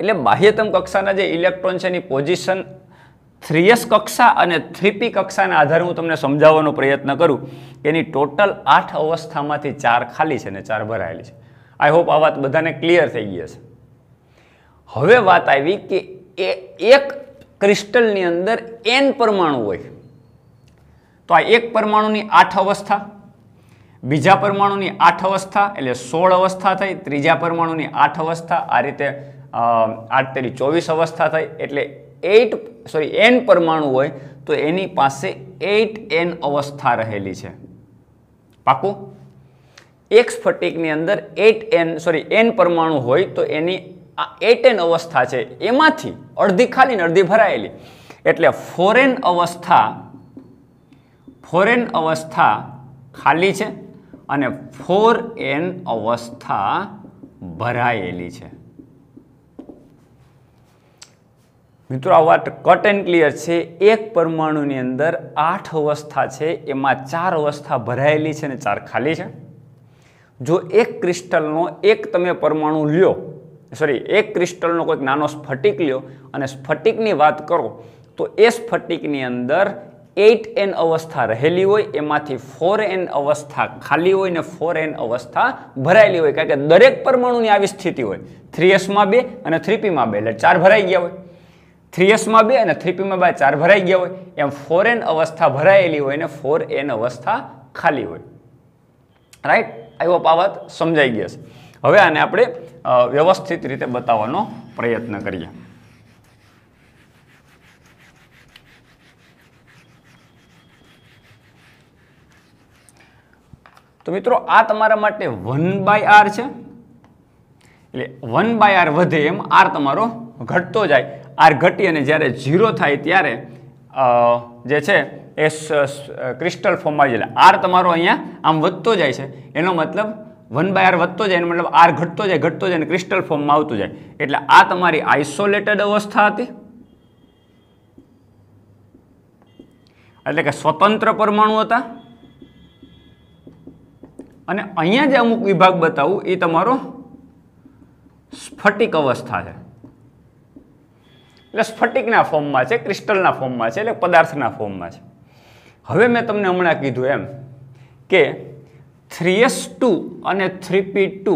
એટલે બાહ્યતમ કક્ષાના જે ઇલેક્ટ્રોન છે એની પોઝિશન થ્રીએસ કક્ષા અને થ્રીપી કક્ષાના આધારે હું તમને સમજાવવાનો પ્રયત્ન કરું કે એની ટોટલ આઠ અવસ્થામાંથી ચાર ખાલી છે અને ચાર ભરાયેલી છે આઈ હોપ આ વાત બધાને ક્લિયર થઈ ગઈ છે હવે વાત આવી કે એ એક ક્રિસ્ટલની અંદર એન પરમાણુ હોય તો આ એક પરમાણુની આઠ અવસ્થા બીજા પરમાણુની આઠ અવસ્થા એટલે સોળ અવસ્થા થઈ ત્રીજા પરમાણુની આઠ અવસ્થા આ રીતે આઠ તેની ચોવીસ અવસ્થા થઈ એટલે એઇટ સોરી એન પરમાણુ હોય તો એની પાસે એઇટ એન અવસ્થા રહેલી છે પાકું એક સ્ફટિકની અંદર એટ એન સોરી એન પરમાણુ હોય તો એની આ એટ એન અવસ્થા છે એમાંથી અડધી ખાલી ને અડધી ભરાયેલી એટલે ફોરેન અવસ્થા ફોરેન અવસ્થા ખાલી છે અને ફોર એન અવસ્થા ભરાયેલી છે મિત્રો આ વાત કટ એન્ડ ક્લિયર છે એક પરમાણુની અંદર આઠ અવસ્થા છે એમાં ચાર અવસ્થા ભરાયેલી છે અને ચાર ખાલી છે જો એક ક્રિસ્ટલનો એક તમે પરમાણુ લ્યો સોરી એક ક્રિસ્ટલનો કોઈક નાનો સ્ફટિક લ્યો અને સ્ફટિકની વાત કરો તો એ સ્ફટિકની અંદર એઇટ એન અવસ્થા રહેલી હોય એમાંથી ફોર એન અવસ્થા ખાલી હોય ને ફોર એન અવસ્થા ભરાયેલી હોય કારણ કે દરેક પરમાણુની આવી સ્થિતિ હોય થ્રી એસમાં બે અને થ્રી પીમાં બે એટલે ચાર ભરાઈ ગયા હોય થ્રી એસમાં બે અને થ્રી પીમાં બે ચાર ભરાઈ ગયા હોય એમ ફોર એન અવસ્થા ભરાયેલી હોય ને ફોર એન અવસ્થા ખાલી હોય રાઈટ આઈ હોપ આ વાત સમજાઈ ગઈ હશે હવે આને આપણે વ્યવસ્થિત રીતે બતાવવાનો પ્રયત્ન કરીએ તો મિત્રો આ તમારા માટે વન બાય આર છે એટલે વન બાય આર વધે એમ આર તમારો ઘટતો જાય આર ઘટી અને જ્યારે ઝીરો થાય ત્યારે જે છે એ ક્રિસ્ટલ ફોર્મમાં જાય આર તમારો અહીંયા આમ વધતો જાય છે એનો મતલબ વન બાય આર વધતો જાય એનો મતલબ આર ઘટતો જાય ઘટતો જાય અને ક્રિસ્ટલ ફોર્મમાં આવતું જાય એટલે આ તમારી આઇસોલેટેડ અવસ્થા હતી એટલે કે સ્વતંત્ર પરમાણુ હતા અને અહીંયા જે અમુક વિભાગ બતાવું એ તમારો સ્ફટિક અવસ્થા છે એટલે સ્ફટિકના ફોર્મમાં છે ક્રિસ્ટલના ફોર્મમાં છે એટલે પદાર્થના ફોર્મમાં છે હવે મેં તમને હમણાં કીધું એમ કે થ્રી ટુ અને થ્રી પી ટુ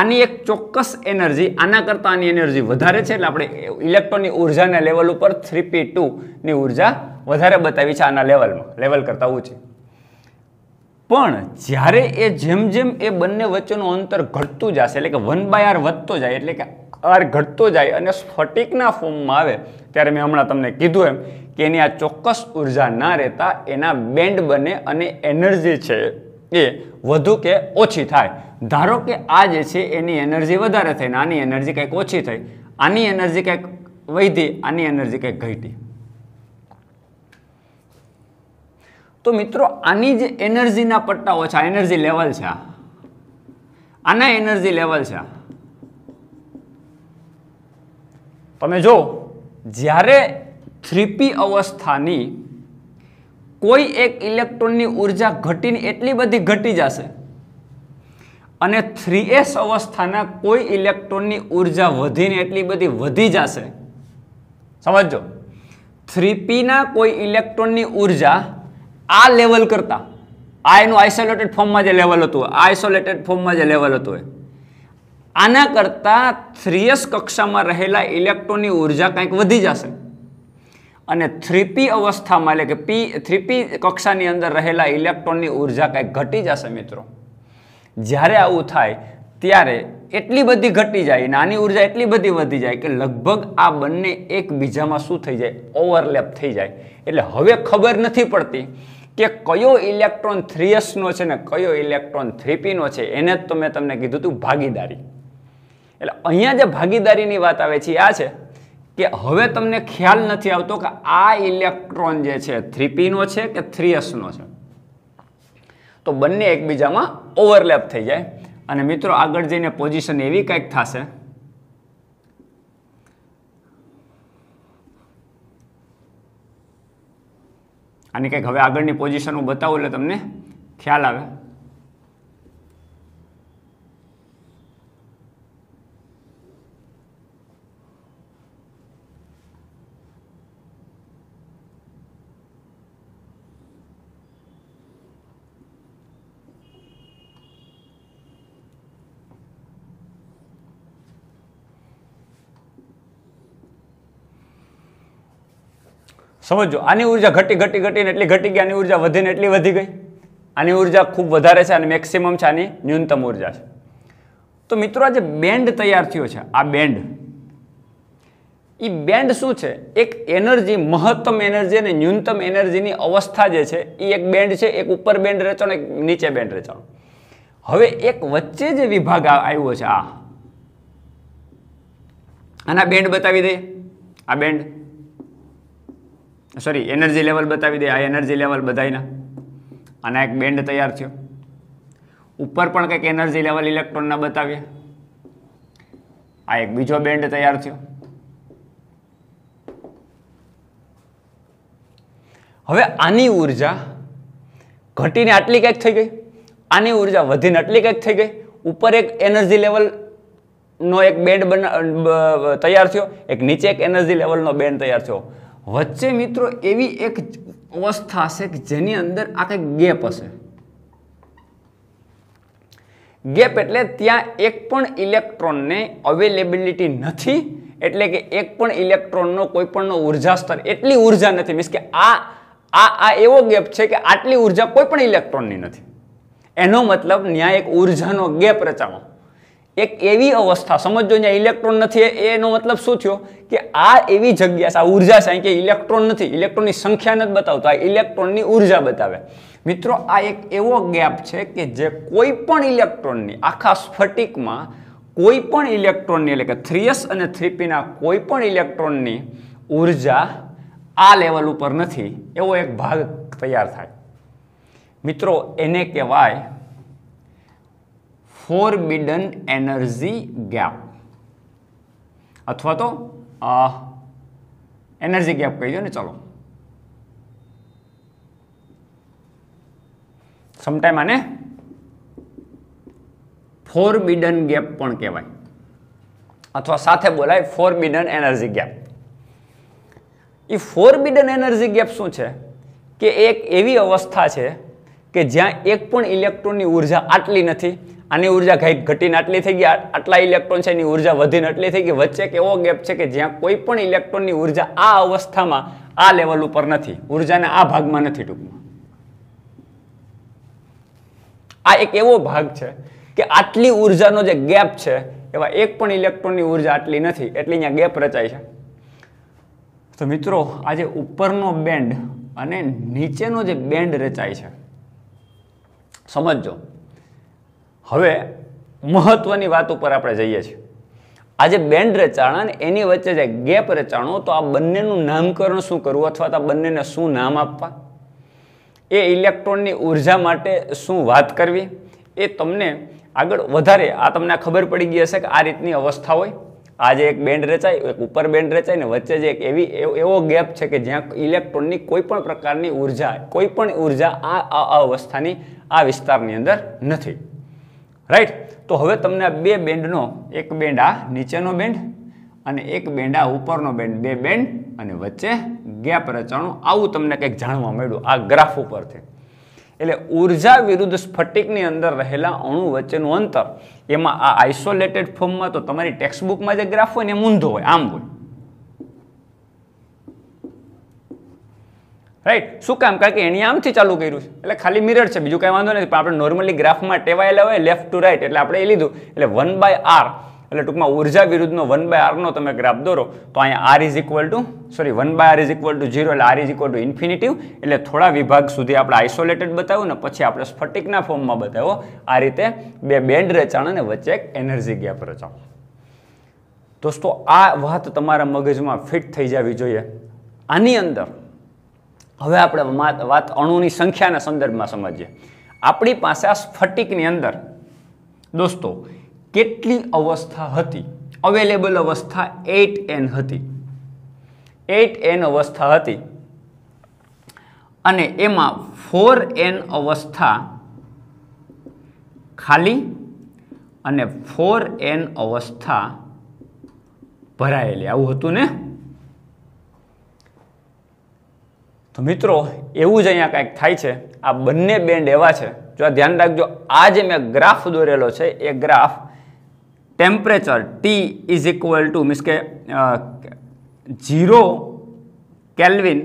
આની એક ચોક્કસ એનર્જી આના કરતાં આની એનર્જી વધારે છે એટલે આપણે ઇલેક્ટ્રોનની ઉર્જાના લેવલ ઉપર થ્રી પી ટુની ઉર્જા વધારે બતાવી છે આના લેવલમાં લેવલ કરતાં ઊંચી પણ જ્યારે એ જેમ જેમ એ બંને વચ્ચેનું અંતર ઘટતું જશે એટલે કે વન બાય આર વધતો જાય એટલે કે આર ઘટતો જાય અને સ્ફટિકના ફોર્મમાં આવે ત્યારે મેં હમણાં તમને કીધું એમ કે એની આ ચોક્કસ ઉર્જા ના રહેતા એના બેન્ડ બને અને એનર્જી છે એ વધુ કે ઓછી થાય ધારો કે આ જે છે એની એનર્જી વધારે થઈને આની એનર્જી કંઈક ઓછી થઈ આની એનર્જી કંઈક વધી આની એનર્જી કંઈક ઘટી તો મિત્રો આની જે એનર્જીના પટ્ટાઓ છે આ એનર્જી લેવલ છે આના એનર્જી લેવલ છે તમે જો જ્યારે થ્રીપી અવસ્થાની કોઈ એક ઇલેક્ટ્રોનની ઉર્જા ઘટીને એટલી બધી ઘટી જશે અને થ્રી એસ અવસ્થાના કોઈ ઇલેક્ટ્રોનની ઉર્જા વધીને એટલી બધી વધી જશે સમજો થ્રીપીના કોઈ ઇલેક્ટ્રોનની ઉર્જા આ લેવલ કરતાં આ એનું આઇસોલેટેડ ફોર્મમાં જે લેવલ હતું આ આઇસોલેટેડ ફોર્મમાં જે લેવલ હતું આના કરતાં થ્રીએસ કક્ષામાં રહેલા ઇલેક્ટ્રોનની ઉર્જા કંઈક વધી જશે અને થ્રીપી અવસ્થામાં એટલે કે પી થ્રીપી કક્ષાની અંદર રહેલા ઇલેક્ટ્રોનની ઉર્જા કંઈક ઘટી જશે મિત્રો જ્યારે આવું થાય ત્યારે એટલી બધી ઘટી જાય નાની ઉર્જા એટલી બધી વધી જાય કે લગભગ આ બંને એકબીજામાં શું થઈ જાય ઓવરલેપ થઈ જાય એટલે હવે ખબર નથી પડતી કે કયો ઇલેક્ટ્રોન થ્રી એસનો છે ને કયો ઇલેક્ટ્રોન થ્રી પીનો છે એને જ તો મેં તમને કીધું હતું ભાગીદારી એટલે અહીંયા જે ભાગીદારીની વાત આવે છે આ છે કે હવે તમને ખ્યાલ નથી આવતો કે આ ઇલેક્ટ્રોન જે છે થ્રી પીનો છે કે થ્રી એસનો છે તો બંને એકબીજામાં ઓવરલેપ થઈ જાય અને મિત્રો આગળ જઈને પોઝિશન એવી કંઈક થશે આની કંઈક હવે આગળની પોઝિશન હું બતાવું એટલે તમને ખ્યાલ આવે સમજો આની ઉર્જા ઘટી ઘટી ઘટીને એટલી ઘટી ગઈ આની ઉર્જા વધીને એટલી વધી ગઈ આની ઉર્જા ખૂબ વધારે છે અને મેક્સિમમ છે આની ન્યૂનતમ ઉર્જા છે તો મિત્રો આજે બેન્ડ તૈયાર થયો છે આ બેન્ડ એ બેન્ડ શું છે એક એનર્જી મહત્તમ એનર્જી અને ન્યૂનતમ એનર્જીની અવસ્થા જે છે એ એક બેન્ડ છે એક ઉપર બેન્ડ રચાણો એક નીચે બેન્ડ રચાણો હવે એક વચ્ચે જે વિભાગ આવ્યો છે આ આના બેન્ડ બતાવી દઈએ આ બેન્ડ સોરી એનર્જી લેવલ બતાવી દે આ એનર્જી લેવલ બધાયના આના એક બેન્ડ તૈયાર થયો ઉપર પણ કંઈક એનર્જી લેવલ ઇલેક્ટ્રોનના બતાવીએ આ એક બીજો બેન્ડ તૈયાર થયો હવે આની ઉર્જા ઘટીને આટલી કંઈક થઈ ગઈ આની ઉર્જા વધીને આટલી કંઈક થઈ ગઈ ઉપર એક એનર્જી લેવલનો એક બેન્ડ બના તૈયાર થયો એક નીચે એક એનર્જી લેવલનો બેન્ડ તૈયાર થયો વચ્ચે મિત્રો એવી એક અવસ્થા હશે કે જેની અંદર આ કંઈક ગેપ હશે ગેપ એટલે ત્યાં એક પણ ઇલેક્ટ્રોનને અવેલેબિલિટી નથી એટલે કે એક પણ ઇલેક્ટ્રોનનો કોઈ પણનો ઉર્જા સ્તર એટલી ઉર્જા નથી મીન્સ કે આ આ આ એવો ગેપ છે કે આટલી ઉર્જા કોઈ પણ ઇલેક્ટ્રોનની નથી એનો મતલબ ન્યાય એક ઉર્જાનો ગેપ રચાવો એક એવી અવસ્થા સમજો જ્યાં ઇલેક્ટ્રોન નથી એનો મતલબ શું થયો કે આ એવી જગ્યા છે આ ઉર્જા છે કે ઇલેક્ટ્રોન નથી ઇલેક્ટ્રોનની સંખ્યા નથી બતાવતો આ ઇલેક્ટ્રોનની ઉર્જા બતાવે મિત્રો આ એક એવો ગેપ છે કે જે કોઈ પણ ઇલેક્ટ્રોનની આખા સ્ફટિકમાં કોઈ પણ ઇલેક્ટ્રોનની એટલે કે થ્રીએસ અને થ્રીપીના કોઈ પણ ઇલેક્ટ્રોનની ઉર્જા આ લેવલ ઉપર નથી એવો એક ભાગ તૈયાર થાય મિત્રો એને કહેવાય ફોરબિડન એનર્જી ગેપ અથવા તો એનર્જી ગેપ કહી દો ને ચલો સમટાઈમ આને ફોરબિડન ગેપ પણ કહેવાય અથવા સાથે બોલાય ફોરબિડન એનર્જી ગેપ એ ફોરબિડન એનર્જી ગેપ શું છે કે એક એવી અવસ્થા છે કે જ્યાં એક પણ ઇલેક્ટ્રોનની ઉર્જા આટલી નથી આની ઉર્જા ઘટીને આટલી થઈ ગઈ આટલા ઇલેક્ટ્રોન છે એની ઉર્જા વધીને આટલી થઈ ગઈ વચ્ચે એક એવો ગેપ છે કે જ્યાં કોઈ પણ ઇલેક્ટ્રોનની ઉર્જા આ અવસ્થામાં આ લેવલ ઉપર નથી ઉર્જાને આ ભાગમાં નથી ટૂંકમાં આ એક એવો ભાગ છે કે આટલી ઉર્જાનો જે ગેપ છે એવા એક પણ ઇલેક્ટ્રોનની ઉર્જા આટલી નથી એટલે અહીંયા ગેપ રચાય છે તો મિત્રો આજે ઉપરનો બેન્ડ અને નીચેનો જે બેન્ડ રચાય છે સમજો હવે મહત્વની વાત ઉપર આપણે જઈએ છીએ આજે બેન્ડ રચાણા ને એની વચ્ચે જે ગેપ રચાણો તો આ બંનેનું નામકરણ શું કરવું અથવા તો આ બંનેને શું નામ આપવા એ ઇલેક્ટ્રોનની ઉર્જા માટે શું વાત કરવી એ તમને આગળ વધારે આ તમને ખબર પડી ગઈ હશે કે આ રીતની અવસ્થા હોય આજે એક બેન્ડ રચાય એક ઉપર બેન્ડ રચાય ને વચ્ચે જે એક એવી એવો ગેપ છે કે જ્યાં ઇલેક્ટ્રોનની કોઈ પણ પ્રકારની ઉર્જા કોઈ પણ ઉર્જા આ અવસ્થાની આ વિસ્તારની અંદર નથી રાઈટ તો હવે તમને આ બે બેન્ડનો એક બેન્ડ આ નીચેનો બેન્ડ અને એક બેન્ડ આ ઉપરનો બેન્ડ બે બેન્ડ અને વચ્ચે ગેપ રચાણું આવું તમને કંઈક જાણવા મળ્યું આ ગ્રાફ ઉપરથી એટલે ઉર્જા વિરુદ્ધ સ્ફટિકની અંદર રહેલા અણુ વચ્ચેનું અંતર એમાં આ આઇસોલેટેડ ફોર્મમાં તો તમારી ટેક્સ્ટબુકમાં જે ગ્રાફ હોય ને એમ હોય આમ હોય રાઈટ શું કામ કારણ કે એણે આમથી ચાલુ કર્યું છે એટલે ખાલી મિરર છે બીજું કંઈ વાંધો નથી પણ આપણે નોર્મલી ગ્રાફમાં ટેવાયેલા હોય લેફ્ટ ટુ રાઈટ એટલે આપણે એ લીધું એટલે વન બાય આર એટલે ટૂંકમાં ઉર્જા વિરુદ્ધનો વન બાય આરનો તમે ગ્રાફ દોરો તો અહીંયા r is equal to sorry one by r is equal to zero એટલે r is equal to infinitive એટલે થોડા વિભાગ સુધી આપણે આઇસોલેટેડ બતાવ્યું ને પછી આપણે સ્ફટિકના ફોર્મમાં બતાવો આ રીતે બે બેન્ડ રચાણ અને વચ્ચે એક એનર્જી ગેપ રચાવો દોસ્તો આ વાત તમારા મગજમાં ફિટ થઈ જવી જોઈએ આની અંદર હવે આપણે વાત અણુની સંખ્યાના સંદર્ભમાં સમજીએ આપણી પાસે આ સ્ફટિકની અંદર દોસ્તો કેટલી અવસ્થા હતી અવેલેબલ અવસ્થા એટ એન હતી એટ એન અવસ્થા હતી અને એમાં ફોર એન અવસ્થા ખાલી અને ફોર એન અવસ્થા ભરાયેલી આવું હતું ને તો મિત્રો એવું જ અહીંયા કંઈક થાય છે આ બંને બેન્ડ એવા છે જો આ ધ્યાન રાખજો આ જે મેં ગ્રાફ દોરેલો છે એ graph temperature T is equal to means કે ઝીરો કેલ્વિન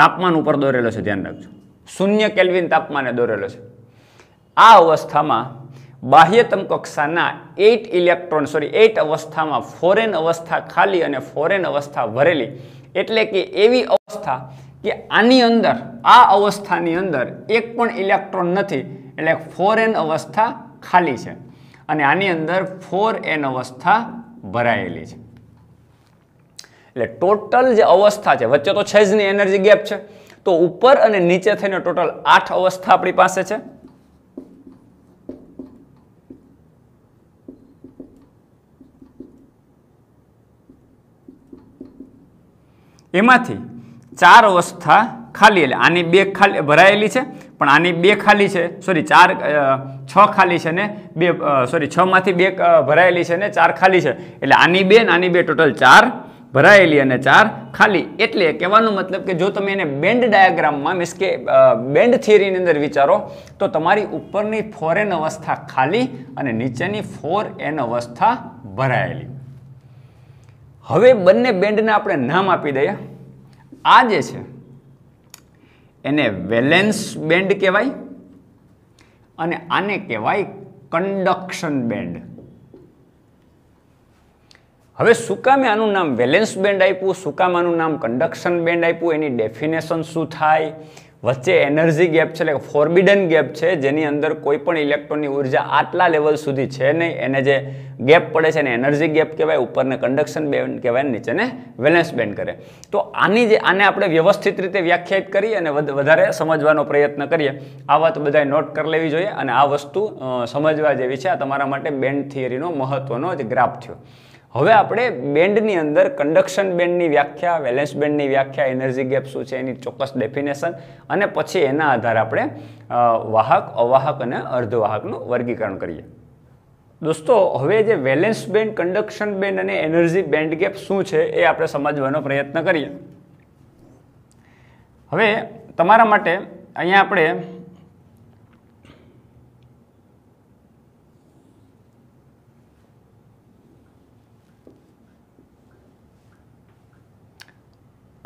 તાપમાન ઉપર દોરેલો છે ધ્યાન રાખજો શૂન્ય કેલ્વિન તાપમાને દોરેલો છે આ અવસ્થામાં બાહ્યતમ કક્ષાના એઇટ ઇલેક્ટ્રોન સોરી એઇટ અવસ્થામાં ફોરેન અવસ્થા ખાલી અને ફોરેન અવસ્થા ભરેલી એટલે કે એવી અવસ્થા કે આની અંદર આ અવસ્થાની અંદર એક પણ ઇલેક્ટ્રોન નથી એટલે ફોર એન અવસ્થા ખાલી છે અને આની અંદર ફોર એન અવસ્થા ભરાયેલી છે એટલે ટોટલ જે અવસ્થા છે વચ્ચે તો છે જ નહીં એનર્જી ગેપ છે તો ઉપર અને નીચે થઈને ટોટલ આઠ અવસ્થા આપણી પાસે છે એમાંથી ચાર અવસ્થા ખાલી એટલે આની બે ખાલી ભરાયેલી છે પણ આની બે ખાલી છે સોરી ચાર છ ખાલી છે ને બે સોરી છમાંથી બે ભરાયેલી છે ને ચાર ખાલી છે એટલે આની બે ને આની બે ટોટલ ચાર ભરાયેલી અને ચાર ખાલી એટલે કહેવાનો મતલબ કે જો તમે એને બેન્ડ ડાયાગ્રામમાં મીન્સ કે બેન્ડ થિયરીની અંદર વિચારો તો તમારી ઉપરની ફોર એન અવસ્થા ખાલી અને નીચેની ફોર એન અવસ્થા ભરાયેલી હવે બંને બેન્ડને આપણે નામ આપી દઈએ આ જે છે એને વેલેન્સ બેન્ડ કહેવાય અને આને કહેવાય કન્ડક્શન બેન્ડ હવે સુકામે આનું નામ વેલેન્સ બેન્ડ આપ્યું સુકામ આનું નામ કન્ડક્શન બેન્ડ આપ્યું એની ડેફિનેશન શું થાય વચ્ચે એનર્જી ગેપ છે એટલે કે ફોરબિડન ગેપ છે જેની અંદર કોઈ પણ ઇલેક્ટ્રોનની ઉર્જા આટલા લેવલ સુધી છે નહીં એને જે ગેપ પડે છે એને એનર્જી ગેપ કહેવાય ઉપરને કન્ડક્શન બેન્ડ કહેવાય નીચેને વેલેન્સ બેન્ડ કરે તો આની જે આને આપણે વ્યવસ્થિત રીતે વ્યાખ્યાયિત કરી અને વધારે સમજવાનો પ્રયત્ન કરીએ આ વાત બધાએ નોટ કરી લેવી જોઈએ અને આ વસ્તુ સમજવા જેવી છે આ તમારા માટે બેન્ડ થિયરીનો મહત્ત્વનો જ ગ્રાફ થયો હવે આપણે બેન્ડની અંદર કંડક્શન બેન્ડની વ્યાખ્યા વેલેન્સ બેન્ડની વ્યાખ્યા એનર્જી ગેપ શું છે એની ચોક્કસ ડેફિનેશન અને પછી એના આધારે આપણે વાહક અવાહક અને અર્ધવાહકનું વર્ગીકરણ કરીએ દોસ્તો હવે જે વેલેન્સ બેન્ડ કંડક્શન બેન્ડ અને એનર્જી બેન્ડ ગેપ શું છે એ આપણે સમજવાનો પ્રયત્ન કરીએ હવે તમારા માટે અહીંયા આપણે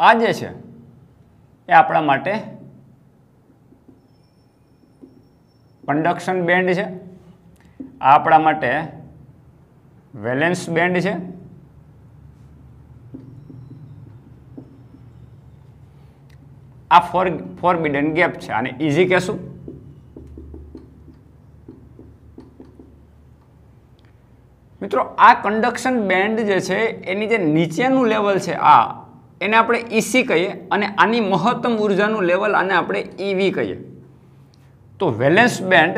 આ જે છે એ આપણા માટે કન્ડક્શન બેન્ડ છે આ આપણા માટે વેલેન્સ બેન્ડ છે આ ફોર ફોરબિડન ગેપ છે અને ઇઝી કહેશું મિત્રો આ કન્ડક્શન બેન્ડ જે છે એની જે નીચેનું લેવલ છે આ એને આપણે ઈસી e કહીએ અને આની મહત્તમ ઉર્જાનું લેવલ આને આપણે ઈવી e કહીએ તો વેલેન્સ બેન્ડ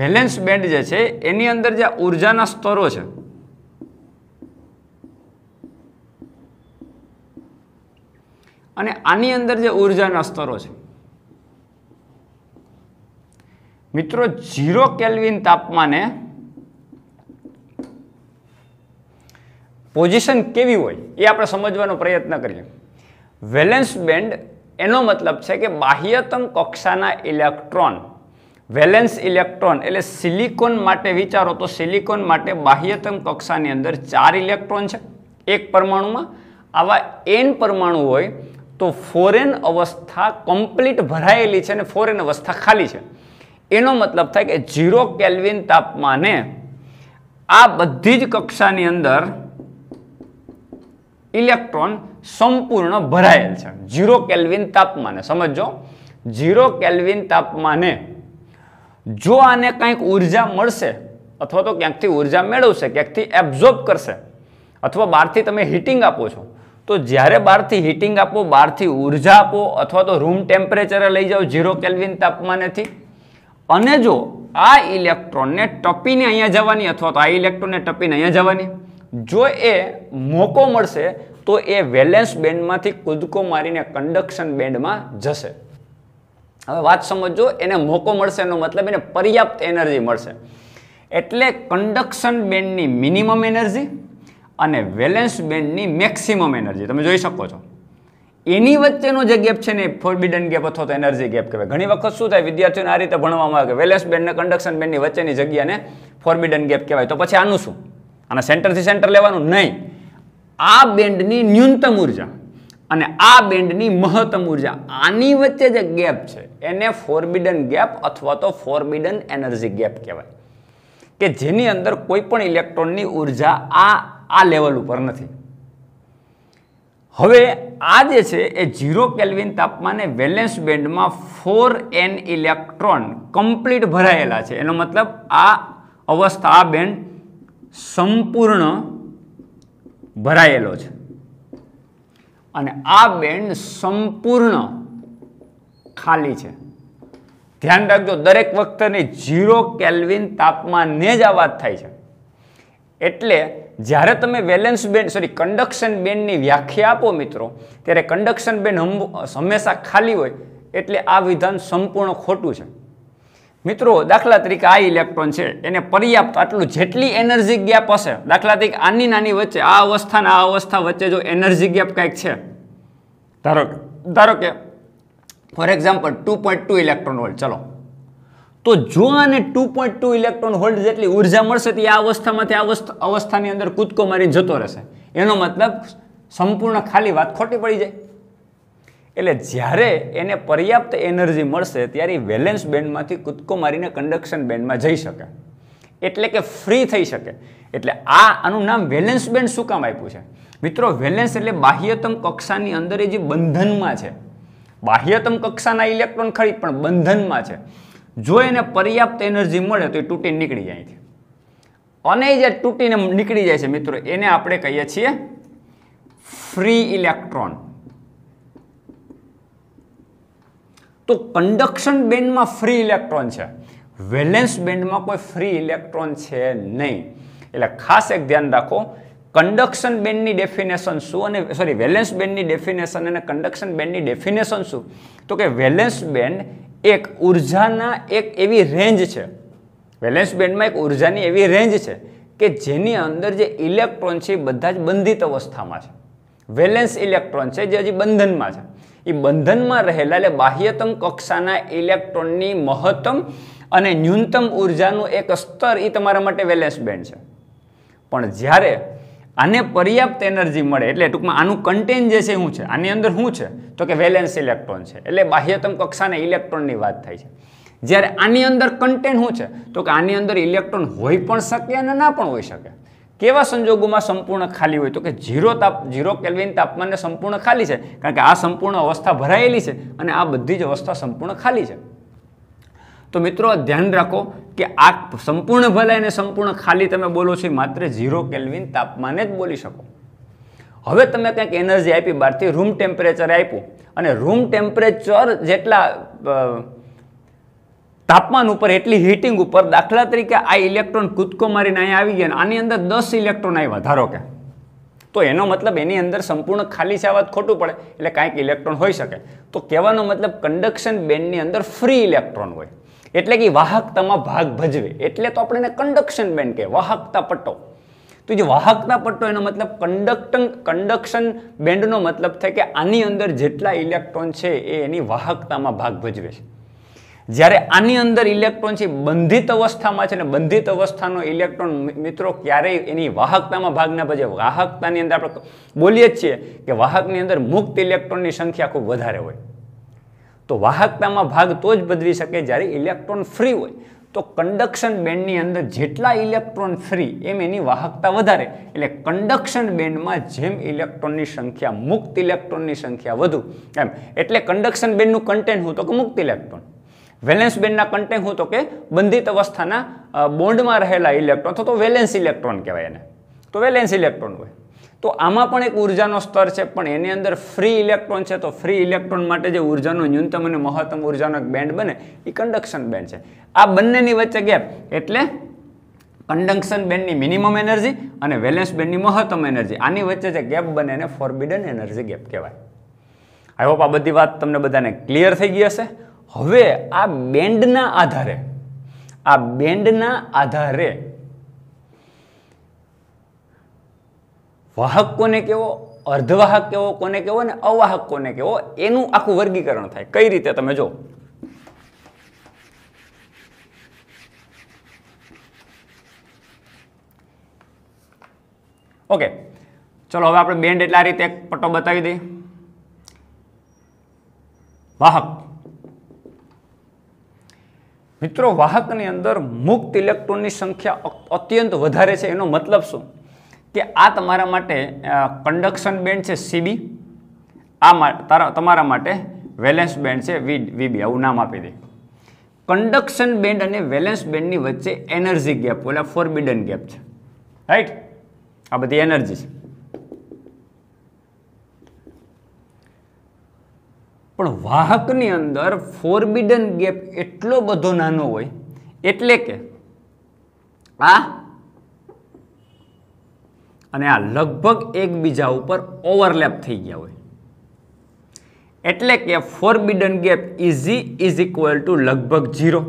વેલેન્સ બેન્ડ જે છે એની અંદર જે ઉર્જાના સ્તરો છે અને આની અંદર જે ઉર્જાના સ્તરો છે મિત્રો ઝીરો કેલ્વિન તાપમાને પોઝિશન કેવી હોય એ આપણે સમજવાનો પ્રયત્ન કરીએ વેલેન્સ બેન્ડ એનો મતલબ છે કે બાહ્યતમ કક્ષાના ઇલેક્ટ્રોન વેલેન્સ ઇલેક્ટ્રોન એટલે સિલિકોન માટે વિચારો તો સિલિકોન માટે બાહ્યતમ કક્ષાની અંદર ચાર ઇલેક્ટ્રોન છે એક પરમાણુમાં આવા એન પરમાણુ હોય તો ફોરેન અવસ્થા કમ્પ્લીટ ભરાયેલી છે અને ફોરેન અવસ્થા ખાલી છે એનો મતલબ થાય કે ઝીરો કેલ્વિન તાપમાને આ બધી જ કક્ષાની અંદર ઇલેક્ટ્રોન સંપૂર્ણ ભરાયેલ છે ઝીરો કેલ્વિન તાપમાને સમજો ઝીરો કેલ્વિન તાપમાને જો આને કંઈક ઉર્જા મળશે અથવા તો ક્યાંકથી ઉર્જા મેળવશે ક્યાંકથી એબ્ઝોર્બ કરશે અથવા બહારથી તમે હીટિંગ આપો છો તો જ્યારે બહારથી હીટિંગ આપો બહારથી ઉર્જા આપો અથવા તો રૂમ ટેમ્પરેચરે લઈ જાઓ ઝીરો કેલ્વિન તાપમાનેથી અને જો આ ઇલેક્ટ્રોનને ટપીને અહીંયા જવાની અથવા તો આ ઇલેક્ટ્રોનને ટપીને અહીંયા જવાની જો એ મોકો મળશે તો એ વેલેન્સ બેન્ડમાંથી કૂદકો મારીને કન્ડક્શન બેન્ડમાં જશે હવે વાત સમજો એને મોકો મળશે એનો મતલબ એને પર્યાપ્ત એનર્જી મળશે એટલે કન્ડક્શન બેન્ડની મિનિમમ એનર્જી અને વેલેન્સ બેન્ડની મેક્સિમમ એનર્જી તમે જોઈ શકો છો એની વચ્ચેનો જે ગેપ છે ને એ ફોરબિડન ગેપ અથવા તો એનર્જી ગેપ કહેવાય ઘણી વખત શું થાય વિદ્યાર્થીઓને આ રીતે ભણવામાં આવે કે વેલેન્સ બેન્ડ અને કન્ડક્શન બેન્ડની વચ્ચેની જગ્યાને ફોરબિડન ગેપ કહેવાય તો પછી આનું શું અને સેન્ટરથી સેન્ટર લેવાનું નહીં આ બેન્ડની ન્યૂનતમ ઉર્જા અને આ બેન્ડની મહત્તમ ઉર્જા આની વચ્ચે જે ગેપ છે એને ફોરબિડન ગેપ અથવા તો ફોરબિડન એનર્જી ગેપ કહેવાય કે જેની અંદર કોઈ પણ ઇલેક્ટ્રોનની ઉર્જા આ આ લેવલ ઉપર નથી હવે આ જે છે એ ઝીરો કેલ્વિન તાપમાને વેલેન્સ બેન્ડમાં ફોર એન ઇલેક્ટ્રોન કમ્પ્લીટ ભરાયેલા છે એનો મતલબ આ અવસ્થા આ બેન્ડ સંપૂર્ણ ભરાયેલો છે અને આ બેન્ડ સંપૂર્ણ ખાલી છે ધ્યાન રાખજો દરેક વખતે ઝીરો કેલ્વિન તાપમાનને જ આ વાત થાય છે એટલે જ્યારે તમે વેલેન્સ બેન્ડ સોરી કંડક્શન બેન્ડની વ્યાખ્યા આપો મિત્રો ત્યારે કંડક્શન બેન્ડ હંમેશા ખાલી હોય એટલે આ વિધાન સંપૂર્ણ ખોટું છે મિત્રો દાખલા તરીકે આ ઇલેક્ટ્રોન છે એને પર્યાપ્ત આટલું જેટલી એનર્જી ગેપ હશે દાખલા તરીકે આની નાની વચ્ચે આ અવસ્થા આ અવસ્થા વચ્ચે જો એનર્જી ગેપ કંઈક છે ધારો ધારો કે for example two point two electron volt ચલો તો જો આને two point two electron volt જેટલી ઉર્જા મળશે તે આ અવસ્થામાંથી આ અવસ્થાની અંદર કૂદકો મારીને જતો રહેશે એનો મતલબ સંપૂર્ણ ખાલી વાત ખોટી પડી જાય એટલે જ્યારે એને પર્યાપ્ત એનર્જી મળશે ત્યારે એ વેલેન્સ બેન્ડમાંથી કૂદકો મારીને કન્ડક્શન બેન્ડમાં જઈ શકે એટલે કે ફ્રી થઈ શકે એટલે આ આનું નામ વેલેન્સ બેન્ડ શું કામ આપ્યું છે મિત્રો વેલેન્સ એટલે બાહ્યતમ કક્ષાની અંદર એ જે બંધનમાં છે બાહ્યતમ કક્ષાના ઇલેક્ટ્રોન ખરી પણ બંધનમાં છે જો એને પર્યાપ્ત એનર્જી મળે તો એ તૂટી નીકળી જાય છે અને જે તૂટીને નીકળી જાય છે મિત્રો એને આપણે કહીએ છીએ ફ્રી ઇલેક્ટ્રોન તો કન્ડક્શન બેન્ડમાં ફ્રી ઇલેક્ટ્રોન છે વેલેન્સ બેન્ડમાં કોઈ ફ્રી ઇલેક્ટ્રોન છે નહીં એટલે ખાસ એક ધ્યાન રાખો કન્ડક્શન બેન્ડની ડેફિનેશન શું અને સોરી વેલેન્સ બેન્ડની ડેફિનેશન અને કન્ડક્શન બેન્ડની ડેફિનેશન શું તો કે વેલેન્સ બેન્ડ એક ઉર્જાના એક એવી રેન્જ છે વેલેન્સ બેન્ડમાં એક ઉર્જાની એવી રેન્જ છે કે જેની અંદર જે ઇલેક્ટ્રોન છે એ બધા જ બંધિત અવસ્થામાં છે વેલેન્સ ઇલેક્ટ્રોન છે જે હજી બંધનમાં છે એ બંધનમાં રહેલા એટલે બાહ્યતમ કક્ષાના ઇલેક્ટ્રોનની મહત્તમ અને ન્યૂનતમ ઉર્જાનું એક સ્તર એ તમારા માટે વેલેન્સ બેન્ડ છે પણ જ્યારે આને પર્યાપ્ત એનર્જી મળે એટલે ટૂંકમાં આનું કન્ટેન જે છે શું છે આની અંદર શું છે તો કે વેલેન્સ ઇલેક્ટ્રોન છે એટલે બાહ્યતમ કક્ષાના ઇલેક્ટ્રોનની વાત થાય છે જ્યારે આની અંદર કન્ટેન શું છે તો કે આની અંદર ઇલેક્ટ્રોન હોઈ પણ શકે અને ના પણ હોઈ શકે કેવા સંજોગોમાં સંપૂર્ણ ખાલી હોય તો કે ઝીરો તાપ ઝીરો કેલ્વિન તાપમાનને સંપૂર્ણ ખાલી છે કારણ કે આ સંપૂર્ણ અવસ્થા ભરાયેલી છે અને આ બધી જ અવસ્થા સંપૂર્ણ ખાલી છે તો મિત્રો ધ્યાન રાખો કે આ સંપૂર્ણ ભલાઈ અને સંપૂર્ણ ખાલી તમે બોલો છો માત્ર ઝીરો કેલ્વિન તાપમાને જ બોલી શકો હવે તમે કંઈક એનર્જી આપી બહારથી રૂમ ટેમ્પરેચર આપ્યું અને રૂમ ટેમ્પરેચર જેટલા તાપમાન ઉપર એટલી હીટિંગ ઉપર દાખલા તરીકે આ ઇલેક્ટ્રોન કૂદકો મારીને અહીંયા આવી ગયા આની અંદર દસ ઇલેક્ટ્રોન આવ્યા ધારો કે તો એનો મતલબ એની અંદર સંપૂર્ણ ખાલી છે આ વાત ખોટું પડે એટલે કાંઈક ઇલેક્ટ્રોન હોઈ શકે તો કહેવાનો મતલબ કંડક્શન બેન્ડની અંદર ફ્રી ઇલેક્ટ્રોન હોય એટલે કે વાહકતામાં ભાગ ભજવે એટલે તો આપણે કંડક્શન બેન્ડ કહે વાહકતા પટ્ટો તો જે વાહકતા પટ્ટો એનો મતલબ કંડક્ટન કંડક્શન બેન્ડનો મતલબ થાય કે આની અંદર જેટલા ઇલેક્ટ્રોન છે એ એની વાહકતામાં ભાગ ભજવે છે જ્યારે આની અંદર ઇલેક્ટ્રોન છે બંધિત અવસ્થામાં છે અને બંધિત અવસ્થાનો ઇલેક્ટ્રોન મિત્રો ક્યારેય એની વાહકતામાં ભાગ ના ભજે વાહકતાની અંદર આપણે બોલીએ જ છીએ કે વાહકની અંદર મુક્ત ઇલેક્ટ્રોનની સંખ્યા ખૂબ વધારે હોય તો વાહકતામાં ભાગ તો જ બદલી શકે જ્યારે ઇલેક્ટ્રોન ફ્રી હોય તો કન્ડક્શન બેન્ડની અંદર જેટલા ઇલેક્ટ્રોન ફ્રી એમ એની વાહકતા વધારે એટલે કંડક્શન બેન્ડમાં જેમ ઇલેક્ટ્રોનની સંખ્યા મુક્ત ઇલેક્ટ્રોનની સંખ્યા વધુ એમ એટલે કન્ડક્શન બેન્ડનું કન્ટેન્ટ હું તો કે મુક્ત ઇલેક્ટ્રોન વેલેન્સ બેન્ડના કન્ટેન્ટ હું તો કે બંધિત અવસ્થાના બોન્ડમાં રહેલા ઇલેક્ટ્રોન અથવા તો વેલેન્સ ઇલેક્ટ્રોન કહેવાય એને તો વેલેન્સ ઇલેક્ટ્રોન હોય તો આમાં પણ એક ઉર્જાનો સ્તર છે પણ એની અંદર ફ્રી ઇલેક્ટ્રોન છે તો ફ્રી ઇલેક્ટ્રોન માટે જે ઉર્જાનો ન્યૂનતમ અને મહત્તમ ઉર્જાનો એક બેન્ડ બને એ કન્ડક્શન બેન્ડ છે આ બંનેની વચ્ચે ગેપ એટલે કન્ડક્શન બેન્ડની મિનિમમ એનર્જી અને વેલેન્સ બેન્ડની મહત્તમ એનર્જી આની વચ્ચે જે ગેપ બને એને ફોરબિડન એનર્જી ગેપ કહેવાય આઈ હોપ આ બધી વાત તમને બધાને ક્લિયર થઈ ગઈ હશે હવે આ બેન્ડના આધારે આ બેન્ડના આધારે વાહક કોને કેવો અર્ધવાહક કેવો કોને કેવો ને અવાહક કોને કેવો એનું આખું વર્ગીકરણ થાય કઈ રીતે તમે જો ઓકે ચલો હવે આપણે બેન્ડ એટલે આ રીતે એક પટ્ટો બતાવી દઈએ વાહક મિત્રો વાહકની અંદર મુક્ત ઇલેક્ટ્રોનની સંખ્યા અત્યંત વધારે છે એનો મતલબ શું કે આ તમારા માટે કન્ડક્શન બેન્ડ છે સીબી આ તમારા માટે વેલેન્સ બેન્ડ છે વી વીબી આવું નામ આપી દે કન્ડક્શન બેન્ડ અને વેલેન્સ બેન્ડની વચ્ચે એનર્જી ગેપ ઓલા ફોરબિડન ગેપ છે રાઈટ આ બધી એનર્જી છે પણ વાહકની અંદર ફોરબિડન ગેપ એટલો બધો નાનો હોય એટલે કે આ અને આ લગભગ એકબીજા ઉપર ઓવરલેપ થઈ ગયા હોય એટલે કે forbidden gap E g is equal to લગભગ ઝીરો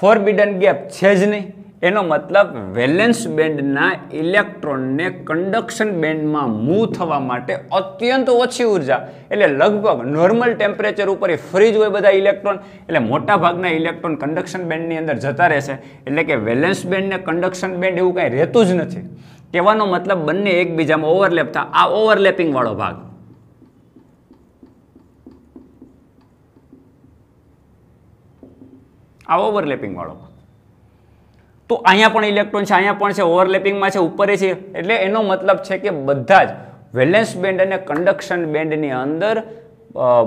ફોરબિડન ગેપ છે જ નહીં એનો મતલબ વેલેન્સ બેન્ડના ઇલેક્ટ્રોનને કન્ડક્શન બેન્ડમાં મૂવ થવા માટે અત્યંત ઓછી ઉર્જા એટલે લગભગ નોર્મલ ટેમ્પરેચર ઉપર એ ફ્રીજ હોય બધા ઇલેક્ટ્રોન એટલે મોટા ભાગના ઇલેક્ટ્રોન કન્ડક્શન બેન્ડની અંદર જતા રહેશે એટલે કે વેલેન્સ બેન્ડને કન્ડક્શન બેન્ડ એવું કાંઈ રહેતું જ નથી કહેવાનો મતલબ બંને એકબીજામાં ઓવરલેપ થાય આ ઓવરલેપિંગવાળો ભાગ આ ઓવરલેપિંગવાળો ભાગ તો અહીંયા પણ ઇલેક્ટ્રોન છે અહીંયા પણ છે ઓવરલેપિંગમાં છે ઉપર છે એટલે એનો મતલબ છે કે બધા જ વેલેન્સ બેન્ડ અને કન્ડક્શન બેન્ડની અંદર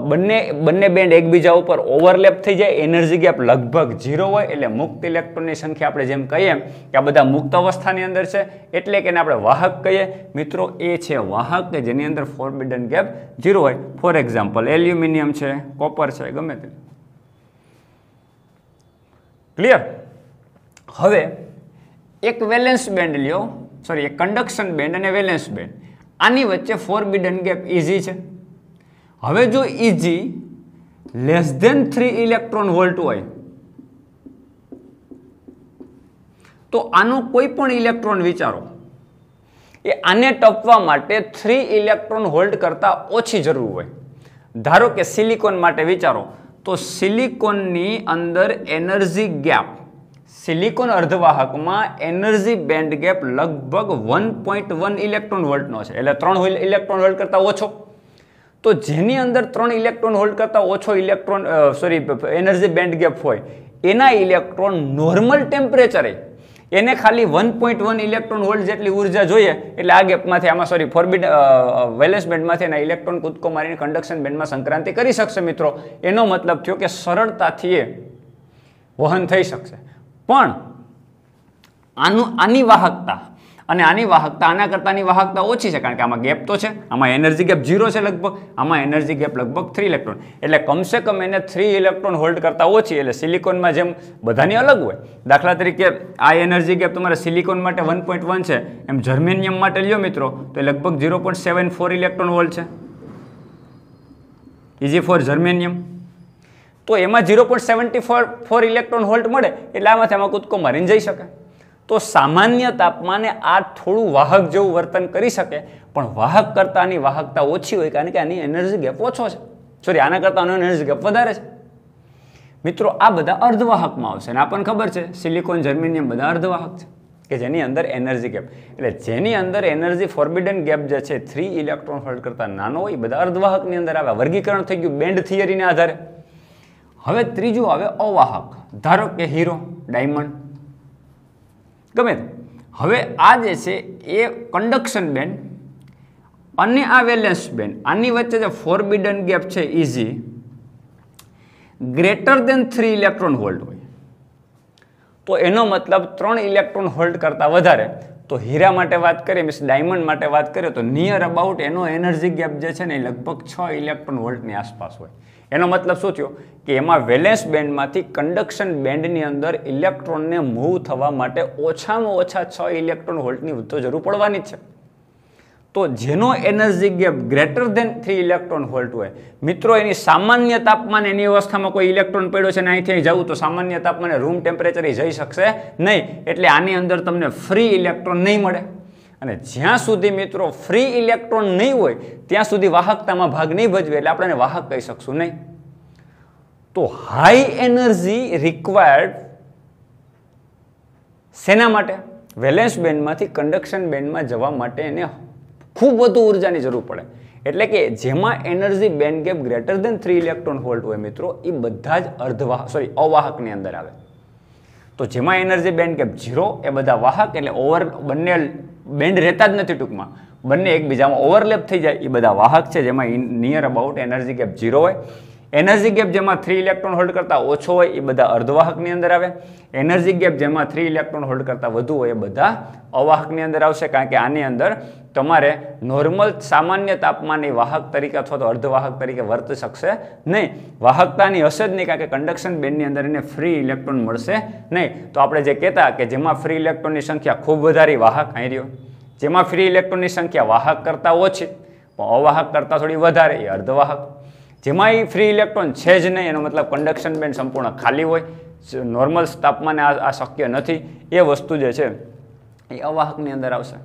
બંને બંને બેન્ડ એકબીજા ઉપર ઓવરલેપ થઈ જાય એનર્જી ગેપ લગભગ ઝીરો હોય એટલે મુક્ત ઇલેક્ટ્રોનની સંખ્યા આપણે જેમ કહીએ કે આ બધા મુક્ત અવસ્થાની અંદર છે એટલે કે એને આપણે વાહક કહીએ મિત્રો એ છે વાહક કે જેની અંદર ફોર્બિડન ગેપ ઝીરો હોય ફોર એક્ઝામ્પલ એલ્યુમિનિયમ છે કોપર છે ગમે તે ક્લિયર હવે એક વેલેન્સ બેન્ડ લ્યો સોરી એક કન્ડક્શન બેન્ડ અને વેલેન્સ બેન્ડ આની વચ્ચે ફોર ફોરબિડન ગેપ ઇઝી છે હવે જો E g less than three electron volt હોય તો આનું કોઈ પણ ઇલેક્ટ્રોન વિચારો એ આને ટપવા માટે થ્રી ઇલેક્ટ્રોન હોલ્ડ કરતાં ઓછી જરૂર હોય ધારો કે સિલિકોન માટે વિચારો તો સિલિકોનની અંદર એનર્જી ગેપ સિલિકોન અર્ધવાહકમાં એનર્જી બેન્ડ ગેપ લગભગ વન પોઈન્ટ વન ઇલેક્ટ્રોન વોલ્ટનો છે એટલે ત્રણ ઇલેક્ટ્રોન વોલ્ટ કરતાં ઓછો તો જેની અંદર ત્રણ ઇલેક્ટ્રોન હોલ્ડ કરતાં ઓછો electron sorry energy band gap હોય એના ઇલેક્ટ્રોન નોર્મલ ટેમ્પરેચરે એને ખાલી one point one electron volt જેટલી ઉર્જા જોઈએ એટલે આ ગેપમાંથી આમાં સોરી ફોરબિડ વેલેન્સ બેન્ડમાંથી એના ઇલેક્ટ્રોન કૂદકો મારીને કન્ડક્શન બેન્ડમાં સંક્રાંતિ કરી શકશે મિત્રો એનો મતલબ થયો કે સરળતાથી એ વહન થઈ શકશે પણ આનું આની વાહકતા અને આની વાહકતા આના કરતાંની વાહકતા ઓછી છે કારણ કે આમાં ગેપ તો છે આમાં એનર્જી ગેપ ઝીરો છે લગભગ આમાં એનર્જી ગેપ લગભગ થ્રી ઇલેક્ટ્રોન એટલે કમસે કમ એને થ્રી ઇલેક્ટ્રોન હોલ્ડ કરતાં ઓછી એટલે સિલિકોનમાં જેમ બધાની અલગ હોય દાખલા તરીકે આ એનર્જી ગેપ તમારે સિલિકોન માટે વન છે એમ જર્મેનિયમ માટે લ્યો મિત્રો તો એ લગભગ ઝીરો ઇલેક્ટ્રોન હોલ્ડ છે ઇઝી ફોર જર્મેનિયમ તો એમાં zero point seventy four four electron volt મળે એટલે આમાંથી આમાં કૂદકો મારીને જઈ શકે તો સામાન્ય તાપમાને આ થોડું વાહક જેવું વર્તન કરી શકે પણ વાહક કરતાં આની વાહકતા ઓછી હોય કારણ કે આની એનર્જી ગેપ ઓછો છે સોરી આના કરતાં આનો એનર્જી ગેપ વધારે છે મિત્રો આ બધા અર્ધવાહકમાં આવશે અને આપણને ખબર છે સિલિકોન જર્મેનિયમ બધા અર્ધવાહક છે કે જેની અંદર એનર્જી ગેપ એટલે જેની અંદર એનર્જી ફોર્બિડન ગેપ જે છે થ્રી ઇલેક્ટ્રોન હોલ્ટ કરતાં નાનો હોય બધા અર્ધવાહકની અંદર આવે વર્ગીકરણ થઈ ગયું બેન્ડ થિયરીને આધારે હવે ત્રીજું આવે અવાહક ધારો કે હીરો ડાયમંડ ગમે હવે આ જે છે એ કન્ડક્શન બેન્ડ અને આ વેલેન્સ બેન્ડ આની વચ્ચે જે ફોરબિડન ગેપ છે E g greater than three electron volt હોય તો એનો મતલબ ત્રણ ઇલેક્ટ્રોન હોલ્ડ કરતાં વધારે તો હીરા માટે વાત કરીએ મીન્સ ડાયમંડ માટે વાત કરીએ તો નિયર અબાઉટ એનો એનર્જી ગેપ જે છે ને એ લગભગ છ ઇલેક્ટ્રોન હોલ્ટની આસપાસ હોય એનો મતલબ શું થયો કે એમાં વેલેન્સ બેન્ડમાંથી કન્ડક્શન બેન્ડની અંદર ઇલેક્ટ્રોનને મૂવ થવા માટે ઓછામાં ઓછા છ ઇલેક્ટ્રોન હોલ્ટની તો જરૂર પડવાની છે તો જેનો energy gap greater than three electron volt હોય મિત્રો એની સામાન્ય તાપમાન એની અવસ્થામાં કોઈ ઇલેક્ટ્રોન પડ્યો છે ને અહીંથી અહીં જવું તો સામાન્ય તાપમાને રૂમ ટેમ્પરેચર જઈ શકશે નહીં એટલે આની અંદર તમને ફ્રી ઇલેક્ટ્રોન નહીં મળે અને જ્યાં સુધી મિત્રો ફ્રી ઇલેક્ટ્રોન નહીં હોય ત્યાં સુધી વાહકતામાં ભાગ નહીં ભજવે એટલે આપણે વાહક કહી શકશું નહીં તો હાઈ એનર્જી રિક્વાયર્ડ શેના માટે વેલેન્સ બેન્ડમાંથી કન્ડક્શન બેન્ડમાં જવા માટે એને ખૂબ વધુ ઉર્જાની જરૂર પડે એટલે કે જેમાં energy band gap greater than three electron volt હોય મિત્રો એ બધા જ અર્ધવાહ સોરી અવાહકની અંદર આવે તો જેમાં એનર્જી બેન્ડ ગેપ ઝીરો એ બધા વાહક એટલે ઓવર બંને બેન્ડ રહેતા જ નથી ટૂંકમાં બંને એકબીજામાં ઓવરલેપ થઈ જાય એ બધા વાહક છે જેમાં near about energy gap zero હોય એનર્જી ગેપ જેમાં થ્રી ઇલેક્ટ્રોન હોલ્ડ કરતાં ઓછો હોય એ બધા અર્ધવાહકની અંદર આવે એનર્જી ગેપ જેમાં થ્રી ઇલેક્ટ્રોન હોલ્ડ કરતાં વધુ હોય એ બધા અવાહકની અંદર આવશે કારણ કે આની અંદર તમારે નોર્મલ સામાન્ય તાપમાનની વાહક તરીકે અથવા તો અર્ધવાહક તરીકે વર્ત શકશે નહીં વાહકતાની હશે જ નહીં કારણ કે કંડક્શન બેન્ડની અંદર એને ફ્રી ઇલેક્ટ્રોન મળશે નહીં તો આપણે જે કહેતા કે જેમાં ફ્રી ઇલેક્ટ્રોનની સંખ્યા ખૂબ વધારે વાહક આવી રહ્યો જેમાં ફ્રી ઇલેક્ટ્રોનની સંખ્યા વાહક કરતાં ઓછી પણ અવાહક કરતાં થોડી વધારે એ અર્ધવાહક જેમાં એ ફ્રી ઇલેક્ટ્રોન છે જ નહીં એનો મતલબ કંડક્શન બેન્ડ સંપૂર્ણ ખાલી હોય નોર્મલ તાપમાને આ શક્ય નથી એ વસ્તુ જે છે એ અવાહકની અંદર આવશે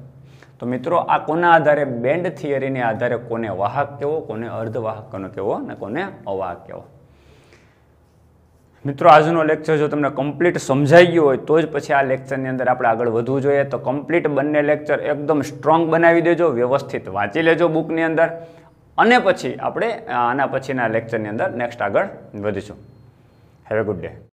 તો મિત્રો આ કોના આધારે બેન્ડ થિયરીને આધારે કોને વાહક કહેવો કોને અર્ધવાહક કોને કહેવો અને કોને અવાહક કહેવો મિત્રો આજનો લેક્ચર જો તમને કમ્પ્લીટ સમજાઈ ગયો હોય તો જ પછી આ લેક્ચરની અંદર આપણે આગળ વધવું જોઈએ તો કમ્પ્લીટ બંને લેક્ચર એકદમ સ્ટ્રોંગ બનાવી દેજો વ્યવસ્થિત વાંચી લેજો બુકની અંદર અને પછી આપણે આના પછીના લેક્ચરની અંદર નેક્સ્ટ આગળ વધીશું હેવ અ ગુડ ડે